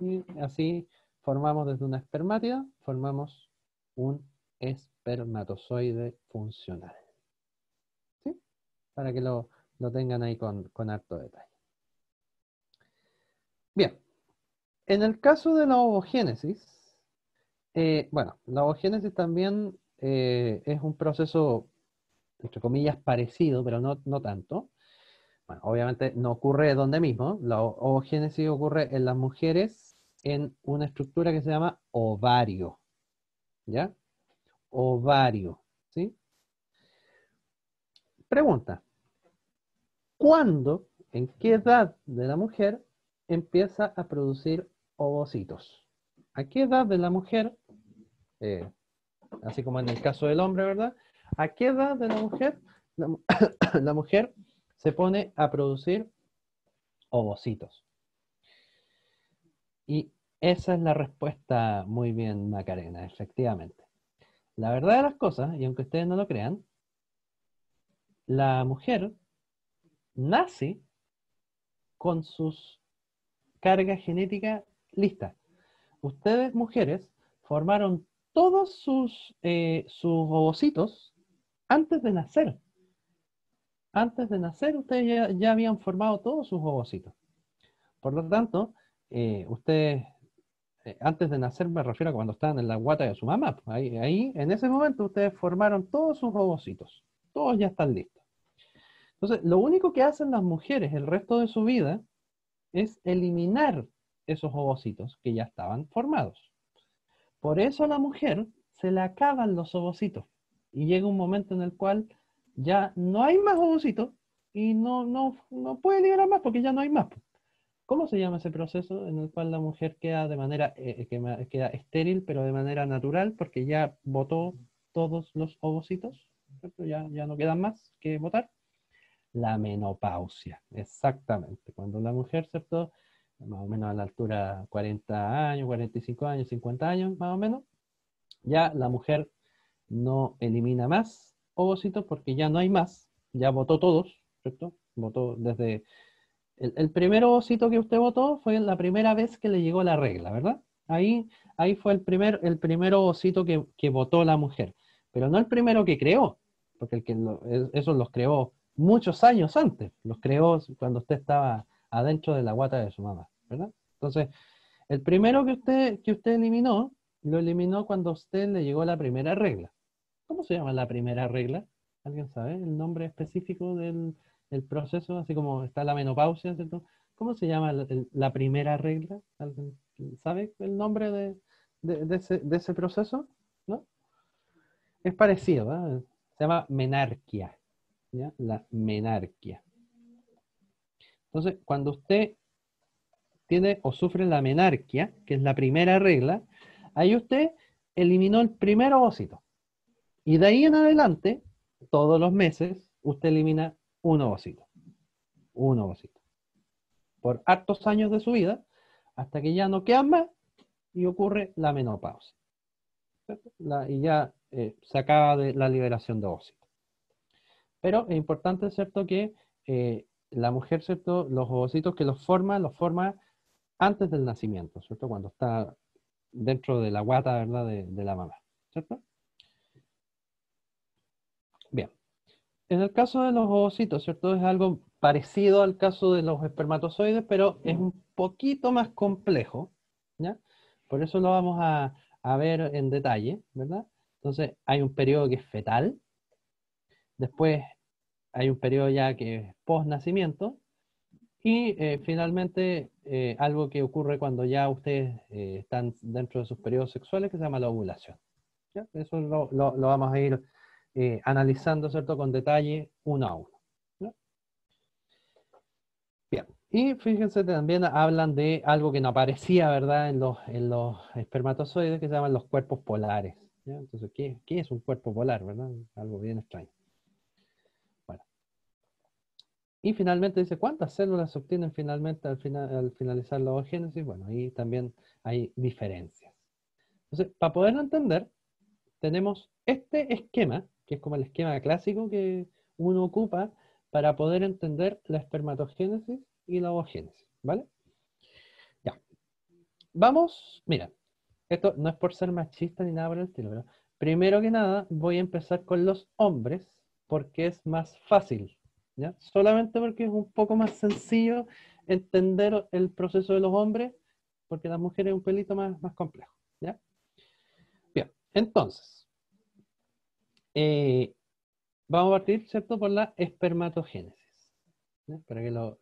Y así formamos desde una espermátida, formamos un espermatozoide funcional. ¿Sí? Para que lo, tengan ahí con, harto detalle. Bien, en el caso de la ovogénesis, eh, bueno, la ovogénesis también eh, es un proceso, entre comillas, parecido, pero no, tanto. Bueno, obviamente no ocurre donde mismo. La ovogénesis ocurre en las mujeres en una estructura que se llama ovario. ¿Ya? Ovario. ¿Sí? Pregunta. ¿Cuándo, en qué edad de la mujer empieza a producir ovocitos? ¿A qué edad de la mujer eh, así como en el caso del hombre, ¿verdad? ¿A qué edad de la mujer? La, mujer se pone a producir ovocitos. Y esa es la respuesta muy bien, Macarena, efectivamente. La verdad de las cosas, y aunque ustedes no lo crean, la mujer nace con sus cargas genéticas listas. Ustedes, mujeres, formaron todos eh, sus, ovocitos antes de nacer. Antes de nacer, ustedes ya, habían formado todos sus ovocitos. Por lo tanto, eh, ustedes, eh, antes de nacer, me refiero a cuando estaban en la guata de su mamá. Pues, ahí, ahí, en ese momento, ustedes formaron todos sus ovocitos. Todos ya están listos. Entonces, lo único que hacen las mujeres el resto de su vida es eliminar esos ovocitos que ya estaban formados. Por eso a la mujer se le acaban los ovocitos y llega un momento en el cual ya no hay más ovocitos y no, no, no puede liberar más porque ya no hay más. ¿Cómo se llama ese proceso en el cual la mujer queda de manera eh, eh, queda estéril, pero de manera natural, porque ya votó todos los ovocitos? Ya, ya no queda más que votar. La menopausia, exactamente. Cuando la mujer, ¿cierto? más o menos a la altura 40 años, 45 años, 50 años, más o menos, ya la mujer no elimina más ovocitos porque ya no hay más, ya votó todos, ¿cierto? Votó desde... El, el primer ovocito que usted votó fue la primera vez que le llegó la regla, ¿verdad? Ahí, ahí fue el primer, el primer ovocito que, que votó la mujer, pero no el primero que creó, porque el que esos los creó muchos años antes, los creó cuando usted estaba adentro de la guata de su mamá, ¿verdad? Entonces, el primero que usted, que usted eliminó, lo eliminó cuando usted le llegó la primera regla. ¿Cómo se llama la primera regla? ¿Alguien sabe el nombre específico del, proceso? Así como está la menopausia, ¿cierto? ¿Cómo se llama la, primera regla? ¿Alguien sabe el nombre de, ese, proceso? Es parecido, ¿verdad? Se llama menarquia. La menarquia. Entonces, cuando usted tiene o sufre la menarquia, que es la primera regla, ahí usted eliminó el primer ovocito. Y de ahí en adelante, todos los meses, usted elimina un ovocito. Un ovocito. Por hartos años de su vida, hasta que ya no queda más y ocurre la menopausa. y ya eh, se acaba la liberación de ovocitos. Pero es importante, ¿cierto?, que eh, la mujer, ¿cierto? Los ovocitos que los forma, los forma antes del nacimiento, ¿cierto? Cuando está dentro de la guata, ¿verdad? De, la mamá, ¿cierto? Bien. En el caso de los ovocitos, ¿cierto? Es algo parecido al caso de los espermatozoides, pero es un poquito más complejo, ¿ya? Por eso lo vamos a, a ver en detalle, ¿verdad? Entonces, hay un periodo que es fetal, después hay un periodo ya que es post nacimiento y eh, finalmente eh, algo que ocurre cuando ya ustedes eh, están dentro de sus periodos sexuales que se llama la ovulación. Eso lo, vamos a ir analizando ¿cierto? con detalle uno a uno. Bien, y fíjense también hablan de algo que no aparecía ¿verdad? En, los, en los espermatozoides que se llaman los cuerpos polares. Entonces, ¿qué, ¿qué es un cuerpo polar? ¿verdad? Algo bien extraño. Y finalmente dice, ¿cuántas células obtienen finalmente al, al finalizar la ovogénesis? Bueno, ahí también hay diferencias. Entonces, para poderlo entender, tenemos este esquema, que es como el esquema clásico que uno ocupa para poder entender la espermatogénesis y la ovogénesis, ¿vale? Ya. Vamos, mira, esto no es por ser machista ni nada por el estilo, pero primero que nada voy a empezar con los hombres, porque es más fácil, Solamente porque es un poco más sencillo entender el proceso de los hombres, porque las mujeres es un pelito más, complejo, ¿ya? Bien, entonces, eh, vamos a partir, ¿cierto?, por la espermatogénesis, para que lo,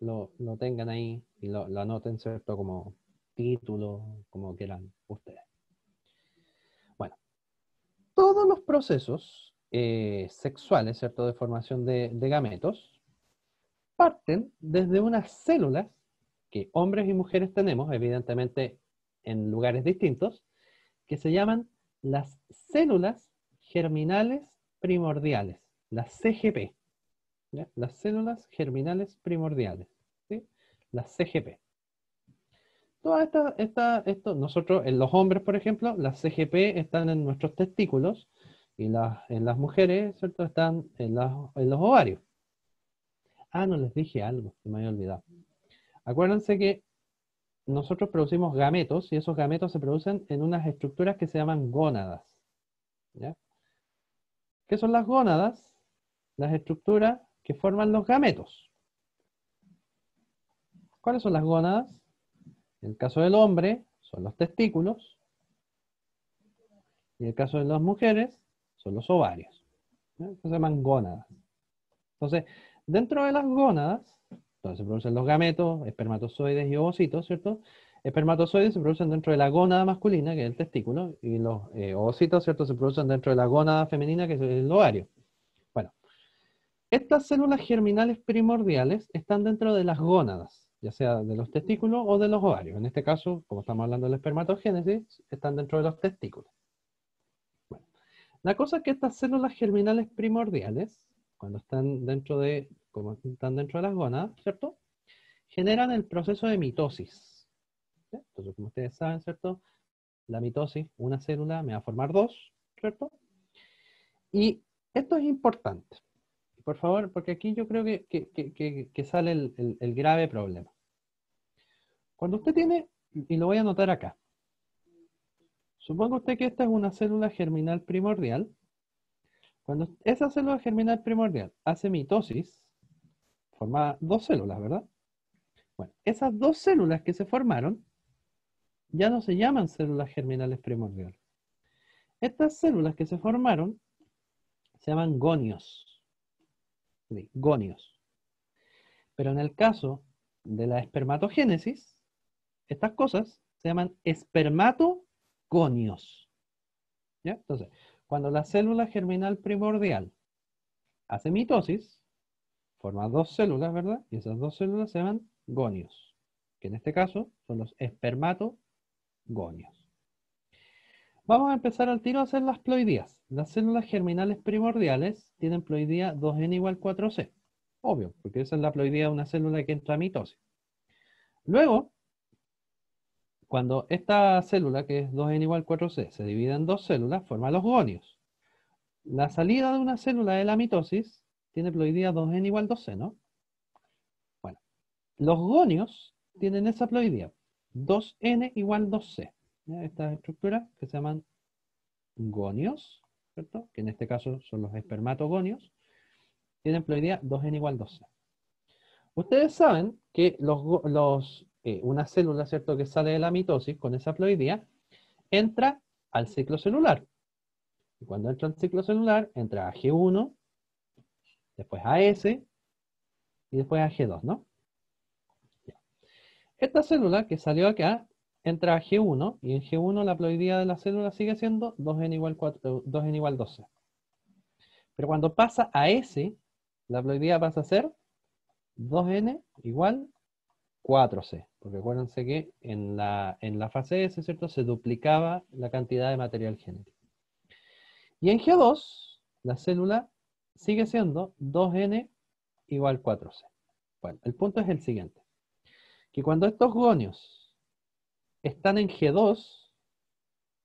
tengan ahí y lo, anoten, ¿cierto?, como título, como quieran ustedes. Bueno, todos los procesos eh, sexuales, ¿cierto?, de formación de gametos, parten desde unas células que hombres y mujeres tenemos, evidentemente en lugares distintos, que se llaman las células germinales primordiales, las CGP. Las células germinales primordiales, ¿sí? las CGP. Todas estas, esto, nosotros, en los hombres, por ejemplo, las CGP están en nuestros testículos y en las mujeres, ¿cierto? Están en los ovarios. Ah, no les dije algo, que me había olvidado. Acuérdense que nosotros producimos gametos y esos gametos se producen en unas estructuras que se llaman gónadas. ¿ya? ¿Qué son las gónadas? Las estructuras que forman los gametos. ¿Cuáles son las gónadas? En el caso del hombre, son los testículos. Y en el caso de las mujeres, son los ovarios. Se llaman gónadas. Entonces, Dentro de las gónadas, donde se producen los gametos, espermatozoides y ovocitos, ¿cierto? Espermatozoides se producen dentro de la gónada masculina, que es el testículo, y los eh, ovocitos, ¿cierto? Se producen dentro de la gónada femenina, que es el ovario. Bueno, estas células germinales primordiales están dentro de las gónadas, ya sea de los testículos o de los ovarios. En este caso, como estamos hablando de la espermatogénesis, están dentro de los testículos. la cosa es que estas células germinales primordiales cuando están dentro de, como están dentro de las gonadas, ¿cierto? Generan el proceso de mitosis. Entonces, como ustedes saben, ¿cierto? La mitosis, una célula me va a formar dos, ¿cierto? Y esto es importante. Por favor, porque aquí yo creo que, que, que, sale el, el, el grave problema. Cuando usted tiene, y lo voy a anotar acá, supongo usted que esta es una célula germinal primordial, cuando esa célula germinal primordial hace mitosis, forma dos células, ¿verdad? Bueno, esas dos células que se formaron ya no se llaman células germinales primordiales. Estas células que se formaron se llaman gonios. Sí, gonios. Pero en el caso de la espermatogénesis, estas cosas se llaman espermatogonios. ¿Ya? Entonces, cuando la célula germinal primordial hace mitosis, forma dos células, ¿verdad? Y esas dos células se llaman gonios, que en este caso son los espermato-gonios. Vamos a empezar al tiro a hacer las ploidías. Las células germinales primordiales tienen ploidía 2n igual 4c. Obvio, porque esa es la ploidía de una célula que entra a mitosis. Luego, cuando esta célula, que es 2n igual 4c, se divide en dos células, forma los gonios. La salida de una célula de la mitosis tiene ploidía 2n igual 2c, ¿no? Bueno, los gonios tienen esa ploidía, 2n igual 2c. Estas estructuras que se llaman gonios, ¿cierto? Que en este caso son los espermatogonios, tienen ploidía 2n igual 2c. Ustedes saben que los, los eh, una célula, ¿cierto?, que sale de la mitosis con esa ploidía, entra al ciclo celular. Y cuando entra al ciclo celular, entra a G1, después a S y después a G2, ¿no? Esta célula que salió acá entra a G1 y en G1 la ploidía de la célula sigue siendo 2n igual, 4, 2 12. Pero cuando pasa a S, la ploidía pasa a ser 2n igual 4C, porque acuérdense que en la, fase S, ¿cierto? Se duplicaba la cantidad de material genético. Y en G2, la célula sigue siendo 2N igual 4C. Bueno, el punto es el siguiente. Que cuando estos gonios están en G2,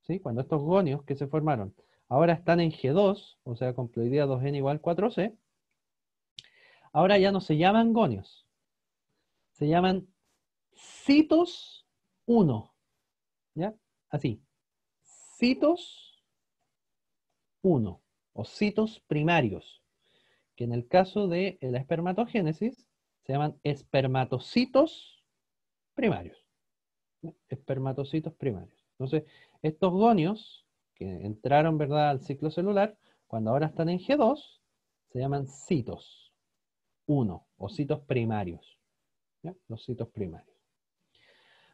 ¿sí? cuando estos gonios que se formaron ahora están en G2, o sea, con 2N igual 4C, ahora ya no se llaman gonios, se llaman citos 1. ¿Ya? Así. Citos 1 o citos primarios, que en el caso de la espermatogénesis se llaman espermatocitos primarios. Espermatocitos primarios. Entonces, estos gonios que entraron ¿verdad? al ciclo celular, cuando ahora están en G2, se llaman citos 1 o citos primarios. Los citos primarios.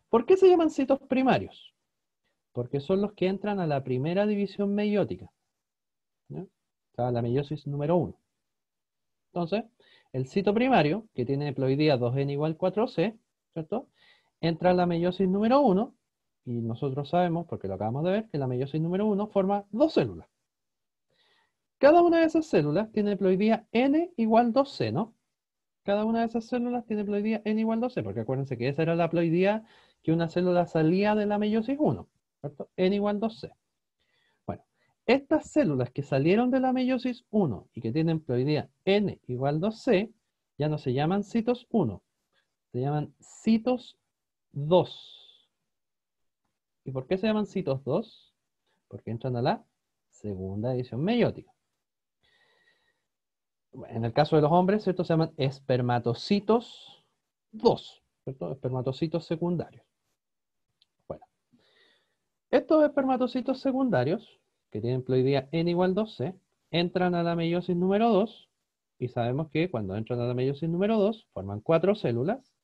¿Por qué se llaman citos primarios? Porque son los que entran a la primera división meiótica. ¿ya? la meiosis número 1. Entonces, el cito primario, que tiene ploidía 2n igual 4c, ¿cierto? Entra a la meiosis número 1, y nosotros sabemos, porque lo acabamos de ver, que la meiosis número 1 forma dos células. Cada una de esas células tiene ploidía n igual 2c, ¿no? cada una de esas células tiene ploidía n igual 2C, porque acuérdense que esa era la ploidía que una célula salía de la meiosis 1, ¿cierto? n igual 2C. Bueno, estas células que salieron de la meiosis 1 y que tienen ploidía n igual 2c, ya no se llaman citos 1, se llaman citos 2. ¿Y por qué se llaman citos 2? Porque entran a la segunda edición meiótica en el caso de los hombres, estos Se llaman espermatocitos 2, Espermatocitos secundarios. Bueno, estos espermatocitos secundarios, que tienen ploidía n igual 12, entran a la meiosis número 2, y sabemos que cuando entran a la meiosis número 2, forman cuatro células,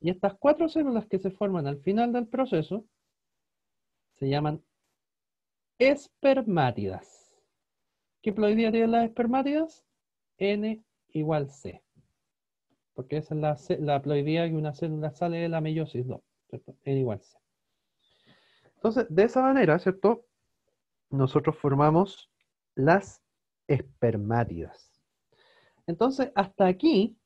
y estas cuatro células que se forman al final del proceso, se llaman espermátidas. ¿Qué ploidía tienen las espermátidas? N igual C. Porque esa es la, la ploidía que una célula sale de la meiosis 2, ¿cierto? N igual C. Entonces, de esa manera, ¿cierto? Nosotros formamos las espermátidas. Entonces, hasta aquí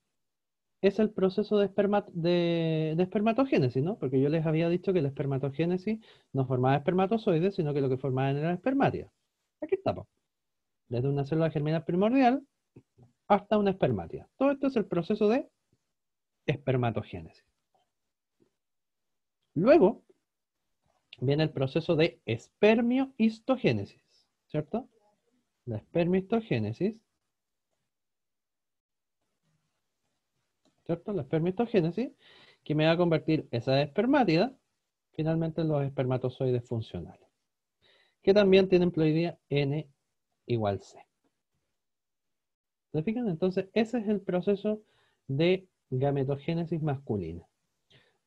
es el proceso de, de, espermatogénesis, ¿no? Porque yo les había dicho que la espermatogénesis no formaba espermatozoides, sino que lo que formaban eran espermátidas. Aquí estamos. Desde una célula germinal primordial hasta una espermátida. Todo esto es el proceso de espermatogénesis. Luego viene el proceso de espermiohistogénesis, ¿cierto? La espermiohistogénesis, ¿cierto? La espermiohistogénesis, que me va a convertir esa espermátida finalmente en los espermatozoides funcionales, que también tienen ploidía N igual C. ¿Se Entonces, ese es el proceso de gametogénesis masculina.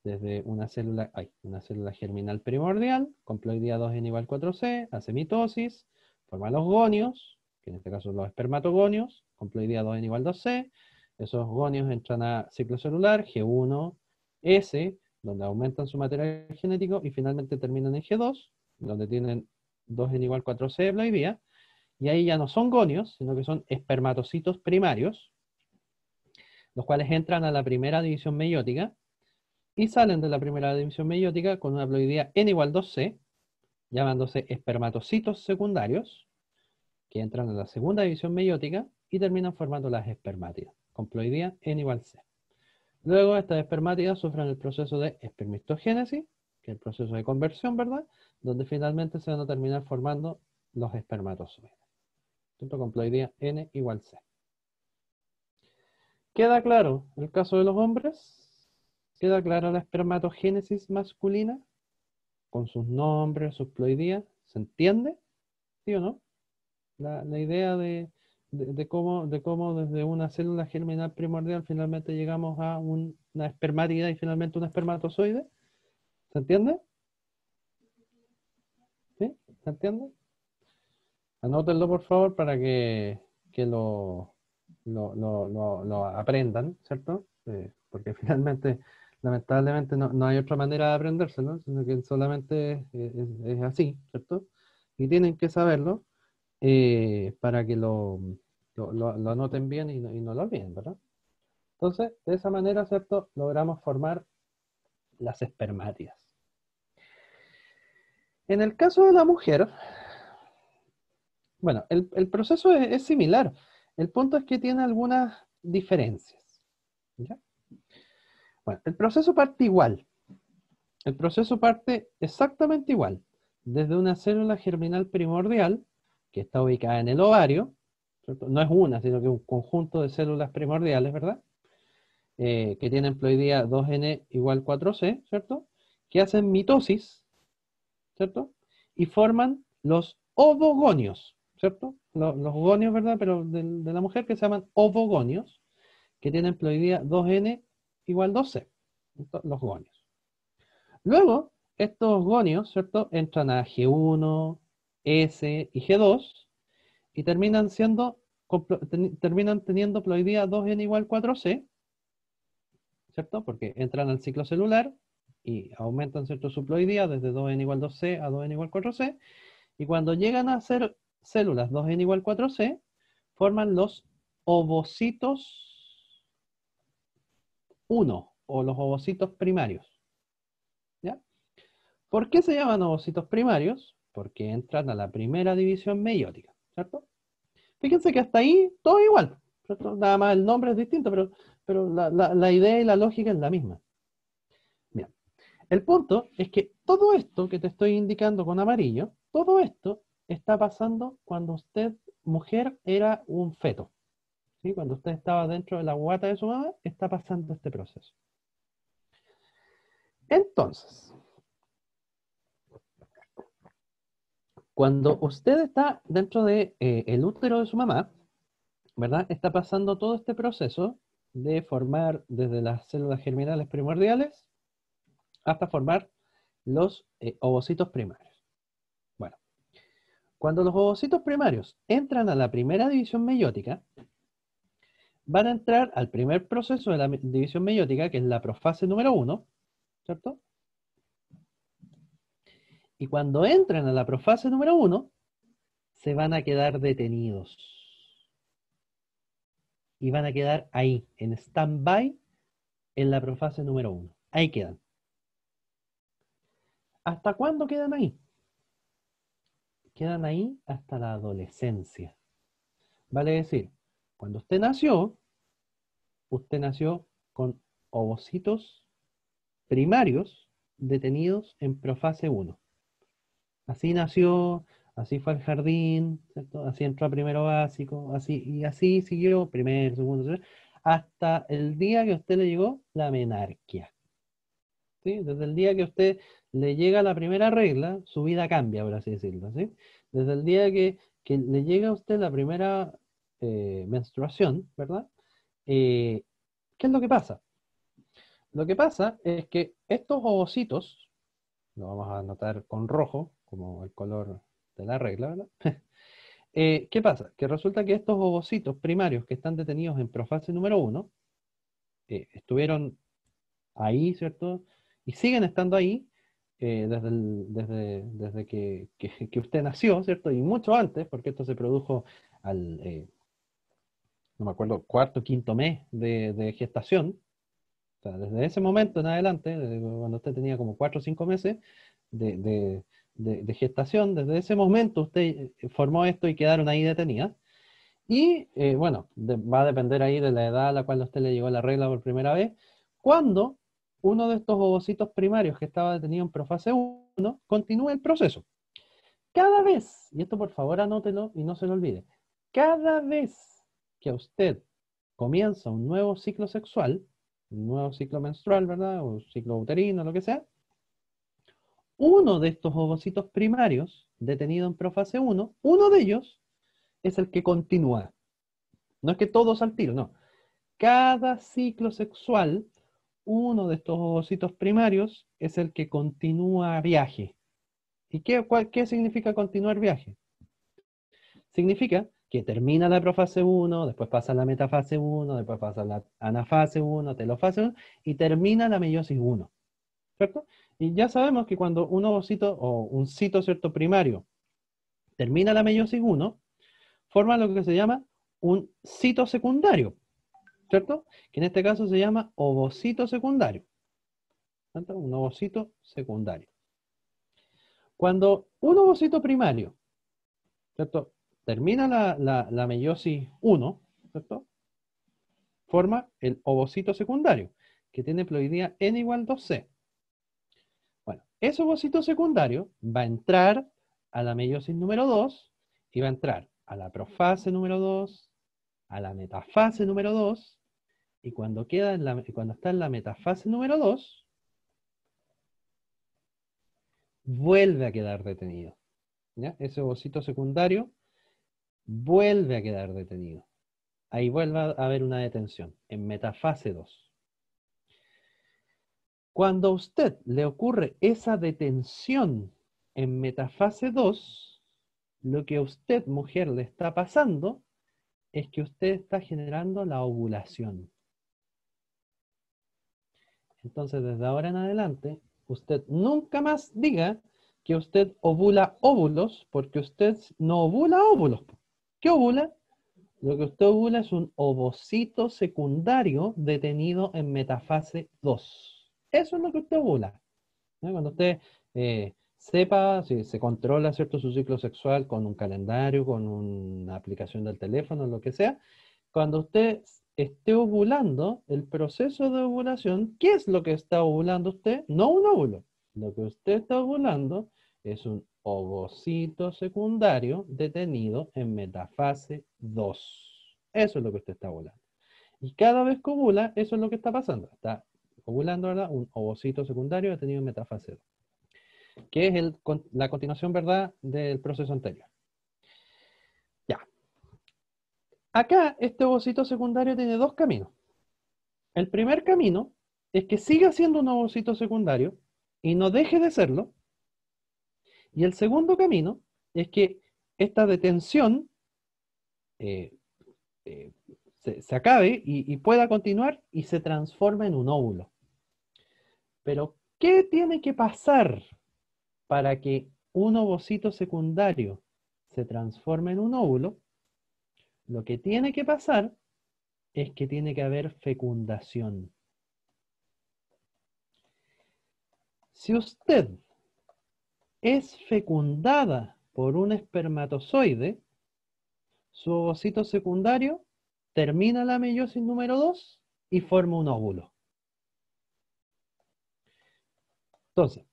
Desde una célula, ay, una célula germinal primordial, ploidía 2 n igual 4C, hace mitosis, forma los gonios, que en este caso son los espermatogonios, ploidía 2 n igual 2C, esos gonios entran a ciclo celular, G1S, donde aumentan su material genético y finalmente terminan en G2, donde tienen 2 n igual 4C de vía y ahí ya no son gonios, sino que son espermatocitos primarios, los cuales entran a la primera división meiótica y salen de la primera división meiótica con una ploidía n igual 2c, llamándose espermatocitos secundarios, que entran a la segunda división meiótica y terminan formando las espermátidas, con ploidía n igual c. Luego estas espermátidas sufren el proceso de espermistogénesis, que es el proceso de conversión, ¿verdad? Donde finalmente se van a terminar formando los espermatozoides con ploidía n igual c. ¿Queda claro el caso de los hombres? ¿Queda clara la espermatogénesis masculina? Con sus nombres, sus ploidías. ¿Se entiende? ¿Sí o no? La, idea de, cómo, de cómo desde una célula germinal primordial finalmente llegamos a una espermátida y finalmente un espermatozoide. ¿Se entiende? ¿Sí? ¿Se entiende? Anótenlo, por favor, para que, lo, lo, aprendan, ¿cierto? porque finalmente, lamentablemente, no, hay otra manera de aprendérselo, sino que solamente es, así, ¿cierto? Y tienen que saberlo eh, para que lo, anoten bien y no, y no lo olviden, ¿verdad? Entonces, de esa manera, ¿cierto? Logramos formar las espermatias En el caso de la mujer, bueno, el, proceso es, similar. El punto es que tiene algunas diferencias. Bueno, el proceso parte igual. El proceso parte exactamente igual. Desde una célula germinal primordial, que está ubicada en el ovario, no es una, sino que un conjunto de células primordiales, ¿verdad? Eh, que tienen ploidía 2N igual 4C, ¿cierto? Que hacen mitosis, ¿cierto? Y forman los ovogonios. ¿cierto? Los, gonios, ¿verdad? Pero de, la mujer que se llaman ovogonios, que tienen ploidía 2N igual 2C. los gonios. Luego, estos gonios, ¿cierto? Entran a G1, S y G2 y terminan siendo terminan teniendo ploidía 2N igual 4C, ¿cierto? Porque entran al ciclo celular y aumentan, ¿cierto? Su ploidía desde 2N igual 2C a 2N igual 4C y cuando llegan a ser células 2N igual 4C forman los ovocitos 1 o los ovocitos primarios. ¿Ya? ¿Por qué se llaman ovocitos primarios? Porque entran a la primera división meiótica, ¿cierto? Fíjense que hasta ahí todo igual, Nada más el nombre es distinto, pero, pero la, la idea y la lógica es la misma. Bien. El punto es que todo esto que te estoy indicando con amarillo, todo esto está pasando cuando usted, mujer, era un feto. ¿sí? Cuando usted estaba dentro de la guata de su mamá, está pasando este proceso. Entonces, cuando usted está dentro del de, eh, útero de su mamá, ¿verdad? Está pasando todo este proceso de formar desde las células germinales primordiales hasta formar los eh, ovocitos primarios. Cuando los ovocitos primarios entran a la primera división meiótica, van a entrar al primer proceso de la división meiótica, que es la profase número uno, ¿cierto? Y cuando entran a la profase número 1, se van a quedar detenidos. Y van a quedar ahí, en stand-by, en la profase número uno. Ahí quedan. ¿Hasta cuándo quedan ahí? quedan ahí hasta la adolescencia. Vale decir, cuando usted nació, usted nació con ovocitos primarios detenidos en profase 1. Así nació, así fue al jardín, así entró a primero básico, así, y así siguió, primero, segundo, hasta el día que a usted le llegó la menarquía. Desde el día que usted le llega la primera regla, su vida cambia, por así decirlo, Desde el día que, le llega a usted la primera eh, menstruación, ¿verdad? Eh, ¿Qué es lo que pasa? Lo que pasa es que estos ovocitos, lo vamos a anotar con rojo, como el color de la regla, ¿verdad? Eh, ¿Qué pasa? Que resulta que estos ovocitos primarios que están detenidos en profase número uno estuvieron ahí, ¿cierto? y siguen estando ahí eh, desde, que, usted nació, ¿cierto? Y mucho antes, porque esto se produjo al, eh, no me acuerdo, cuarto, quinto mes de, gestación. O sea, desde ese momento en adelante, cuando usted tenía como cuatro o cinco meses de, gestación, desde ese momento usted eh, formó esto y quedaron ahí detenidas. Y bueno, va a depender ahí de la edad a la cual usted le llegó la regla por primera vez, cuándo uno de estos ovocitos primarios que estaba detenido en profase 1 continúa el proceso. Cada vez, y esto por favor anótelo y no se lo olvide, cada vez que usted comienza un nuevo ciclo sexual, un nuevo ciclo menstrual, ¿verdad? O ciclo uterino, lo que sea, uno de estos ovocitos primarios detenido en profase 1, uno de ellos es el que continúa. No es que todos al tiro, no. Cada ciclo sexual uno de estos ovocitos primarios es el que continúa viaje. ¿Y qué, significa continuar viaje? Significa que termina la profase 1, después pasa la metafase 1, después pasa la anafase 1, telofase 1, y termina la meiosis 1. ¿Cierto? Y ya sabemos que cuando un ovocito o un cito cierto primario termina la meiosis 1, forma lo que se llama un cito secundario. ¿cierto? Que en este caso se llama ovocito secundario. ¿cierto? Un ovocito secundario. Cuando un ovocito primario, ¿cierto? Termina la, meiosis 1, ¿cierto? Forma el ovocito secundario, que tiene ploidía n igual 2c. Bueno, ese ovocito secundario va a entrar a la meiosis número 2 y va a entrar a la profase número 2, a la metafase número 2, y cuando, queda cuando está en la metafase número 2, vuelve a quedar detenido. Ese vocito secundario vuelve a quedar detenido. Ahí vuelve a haber una detención, en metafase 2. Cuando a usted le ocurre esa detención en metafase 2, lo que a usted, mujer, le está pasando es que usted está generando la ovulación. Entonces, desde ahora en adelante, usted nunca más diga que usted ovula óvulos, porque usted no ovula óvulos. ¿Qué ovula? Lo que usted ovula es un ovocito secundario detenido en metafase 2. Eso es lo que usted ovula. Cuando usted eh, sepa, si se controla ¿cierto? su ciclo sexual con un calendario, con una aplicación del teléfono, lo que sea, cuando usted esté ovulando, el proceso de ovulación, ¿qué es lo que está ovulando usted? No un óvulo. Lo que usted está ovulando es un ovocito secundario detenido en metafase 2. Eso es lo que usted está ovulando. Y cada vez que ovula, eso es lo que está pasando. Está ovulando ¿verdad? un ovocito secundario detenido en metafase 2 que es la continuación, ¿verdad?, del proceso anterior. Ya. Acá este ovocito secundario tiene dos caminos. El primer camino es que siga siendo un ovocito secundario y no deje de serlo. Y el segundo camino es que esta detención eh, eh, se, acabe y, y pueda continuar y se transforme en un óvulo. Pero, ¿qué tiene que pasar para que un ovocito secundario se transforme en un óvulo, lo que tiene que pasar es que tiene que haber fecundación. Si usted es fecundada por un espermatozoide, su ovocito secundario termina la meiosis número 2 y forma un óvulo. Entonces,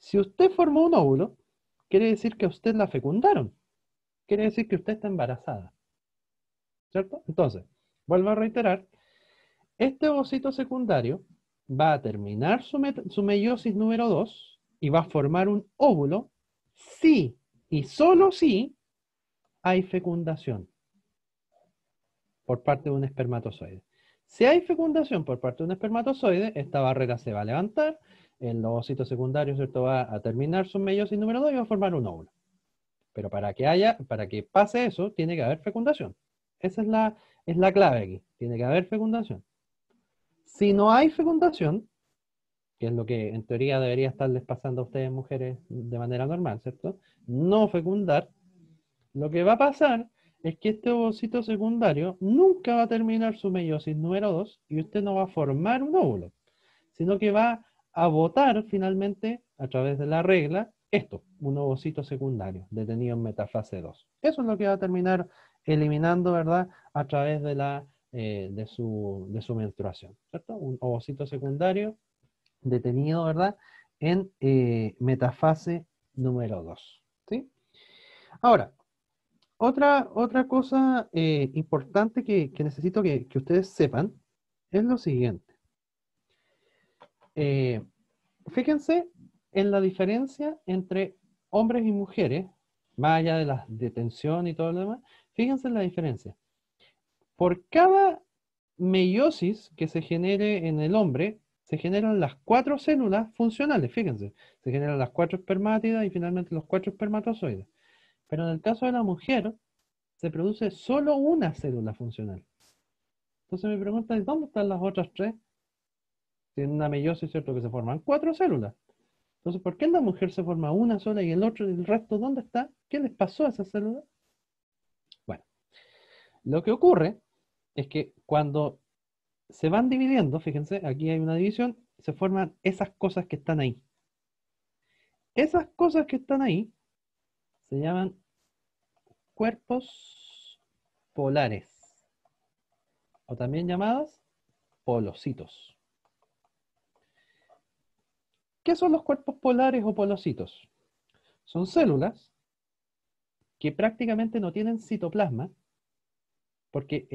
si usted formó un óvulo, quiere decir que usted la fecundaron. Quiere decir que usted está embarazada. ¿Cierto? Entonces, vuelvo a reiterar, este ovocito secundario va a terminar su, meiosis número 2 y va a formar un óvulo si y solo si hay fecundación por parte de un espermatozoide. Si hay fecundación por parte de un espermatozoide, esta barrera se va a levantar el ovocito secundario, ¿cierto? Va a terminar su meiosis número 2 y va a formar un óvulo. Pero para que haya, para que pase eso, tiene que haber fecundación. Esa es la, es la clave aquí. Tiene que haber fecundación. Si no hay fecundación, que es lo que en teoría debería estarles pasando a ustedes mujeres de manera normal, ¿cierto? No fecundar, lo que va a pasar es que este ovocito secundario nunca va a terminar su meiosis número 2 y usted no va a formar un óvulo, sino que va a a votar finalmente a través de la regla esto, un ovocito secundario detenido en metafase 2. Eso es lo que va a terminar eliminando, ¿verdad? A través de, la, eh, de, su, menstruación, ¿cierto? Un ovocito secundario detenido, ¿verdad? En eh, metafase número 2, ¿sí? Ahora, otra, otra cosa eh, importante que, necesito que ustedes sepan es lo siguiente. Eh, fíjense en la diferencia entre hombres y mujeres, más allá de la detención y todo lo demás, fíjense en la diferencia. Por cada meiosis que se genere en el hombre, se generan las cuatro células funcionales, fíjense, se generan las cuatro espermátidas y finalmente los cuatro espermatozoides. Pero en el caso de la mujer, se produce solo una célula funcional. Entonces me pregunta ¿dónde están las otras tres? en una meiosis, ¿cierto? Que se forman cuatro células. Entonces, ¿por qué en la mujer se forma una sola y el otro, el resto, dónde está? ¿Qué les pasó a esas células? Bueno, lo que ocurre es que cuando se van dividiendo, fíjense, aquí hay una división, se forman esas cosas que están ahí. Esas cosas que están ahí se llaman cuerpos polares, o también llamadas polositos. ¿Qué son los cuerpos polares o polocitos? Son células que prácticamente no tienen citoplasma, porque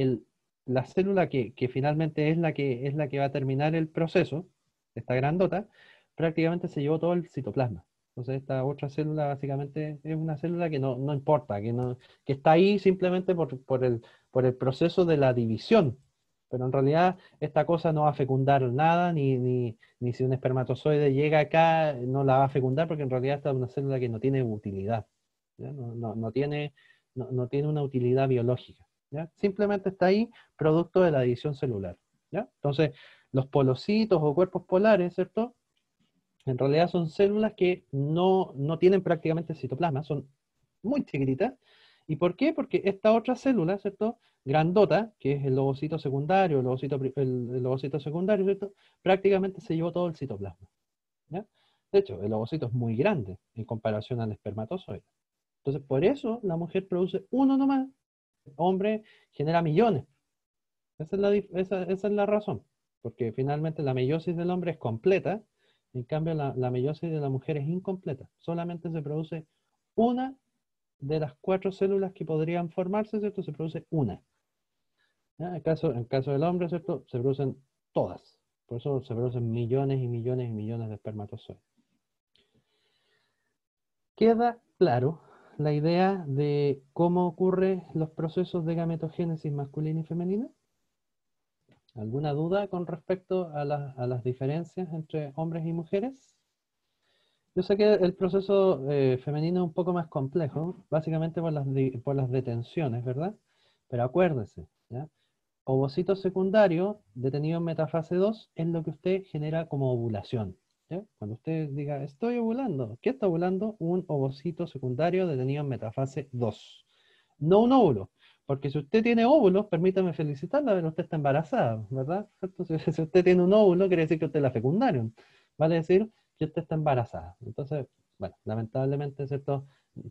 la célula que, finalmente es la que, va a terminar el proceso, esta grandota, prácticamente se llevó todo el citoplasma. Entonces esta otra célula básicamente es una célula que no, importa, que, está ahí simplemente por el proceso de la división pero en realidad esta cosa no va a fecundar nada, ni, si un espermatozoide llega acá no la va a fecundar, porque en realidad esta es una célula que no tiene utilidad, No, no, tiene, no, una utilidad biológica. Simplemente está ahí producto de la división celular, Entonces, los polocitos o cuerpos polares, ¿cierto? En realidad son células que no, no tienen prácticamente citoplasma, son muy chiquititas, ¿Y por qué? Porque esta otra célula, ¿cierto? Grandota, que es el lobocito secundario, el lobocito, el, secundario, ¿cierto? Prácticamente se llevó todo el citoplasma. ¿ya? De hecho, el lobocito es muy grande en comparación al espermatozoide. Entonces, por eso la mujer produce uno nomás. El hombre genera millones. Esa es la, razón. Porque finalmente la meiosis del hombre es completa. En cambio, la, la meiosis de la mujer es incompleta. Solamente se produce una de las cuatro células que podrían formarse, ¿cierto? Se produce una. En, caso, en caso del hombre, ¿cierto? Se producen todas. Por eso se producen millones y millones y millones de espermatozoides. Queda claro la idea de cómo ocurren los procesos de gametogénesis masculina y femenina. ¿Alguna duda con respecto a, a las diferencias entre hombres y mujeres? Yo sé que el proceso eh, femenino es un poco más complejo, básicamente por las, por las detenciones, ¿verdad? Pero acuérdese, ¿ya? ovocito secundario detenido en metafase 2 es lo que usted genera como ovulación. ¿ya? Cuando usted diga, estoy ovulando, ¿qué está ovulando? Un ovocito secundario detenido en metafase 2. No un óvulo, porque si usted tiene óvulos, permítame felicitarla, pero usted está embarazada, ¿verdad? Entonces, si usted tiene un óvulo, quiere decir que usted la fecundaron. Vale decir, usted está embarazada. Entonces, bueno, lamentablemente, ¿cierto?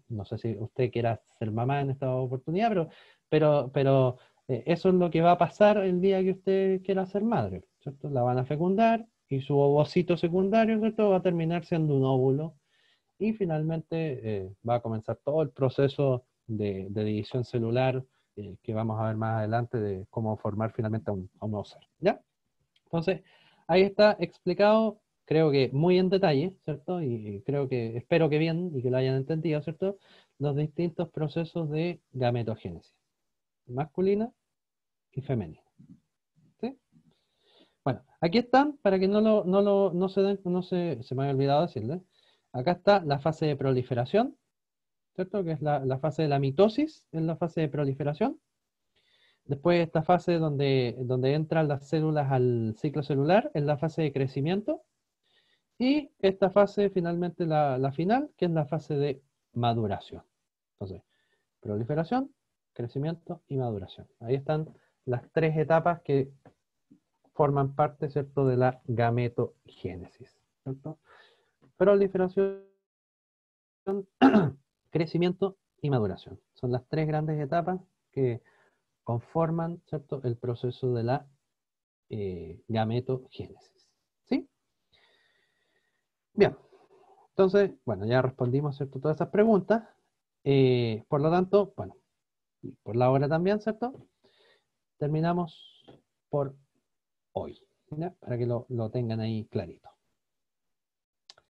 No sé si usted quiera ser mamá en esta oportunidad, pero, pero, pero eh, eso es lo que va a pasar el día que usted quiera ser madre, ¿cierto? La van a fecundar y su ovocito secundario, ¿cierto? Va a terminar siendo un óvulo y finalmente eh, va a comenzar todo el proceso de, división celular eh, que vamos a ver más adelante de cómo formar finalmente un, a un nuevo ser, ¿ya? Entonces, ahí está explicado creo que muy en detalle, ¿cierto? Y creo que, espero que bien y que lo hayan entendido, ¿cierto? Los distintos procesos de gametogénesis, masculina y femenina. ¿Sí? Bueno, aquí están, para que no, lo, se, den, no se, se, me haya olvidado decirles, acá está la fase de proliferación, ¿cierto? Que es la, fase de la mitosis, es la fase de proliferación. Después esta fase donde, donde entran las células al ciclo celular, es la fase de crecimiento, y esta fase, finalmente, la, final, que es la fase de maduración. Entonces, proliferación, crecimiento y maduración. Ahí están las tres etapas que forman parte, ¿cierto?, de la gametogénesis, Proliferación, crecimiento y maduración. Son las tres grandes etapas que conforman, ¿cierto?, el proceso de la eh, gametogénesis. Bien, entonces, bueno, ya respondimos, ¿cierto? Todas esas preguntas. Eh, por lo tanto, bueno, por la hora también, ¿cierto? Terminamos por hoy, para que lo, lo tengan ahí clarito.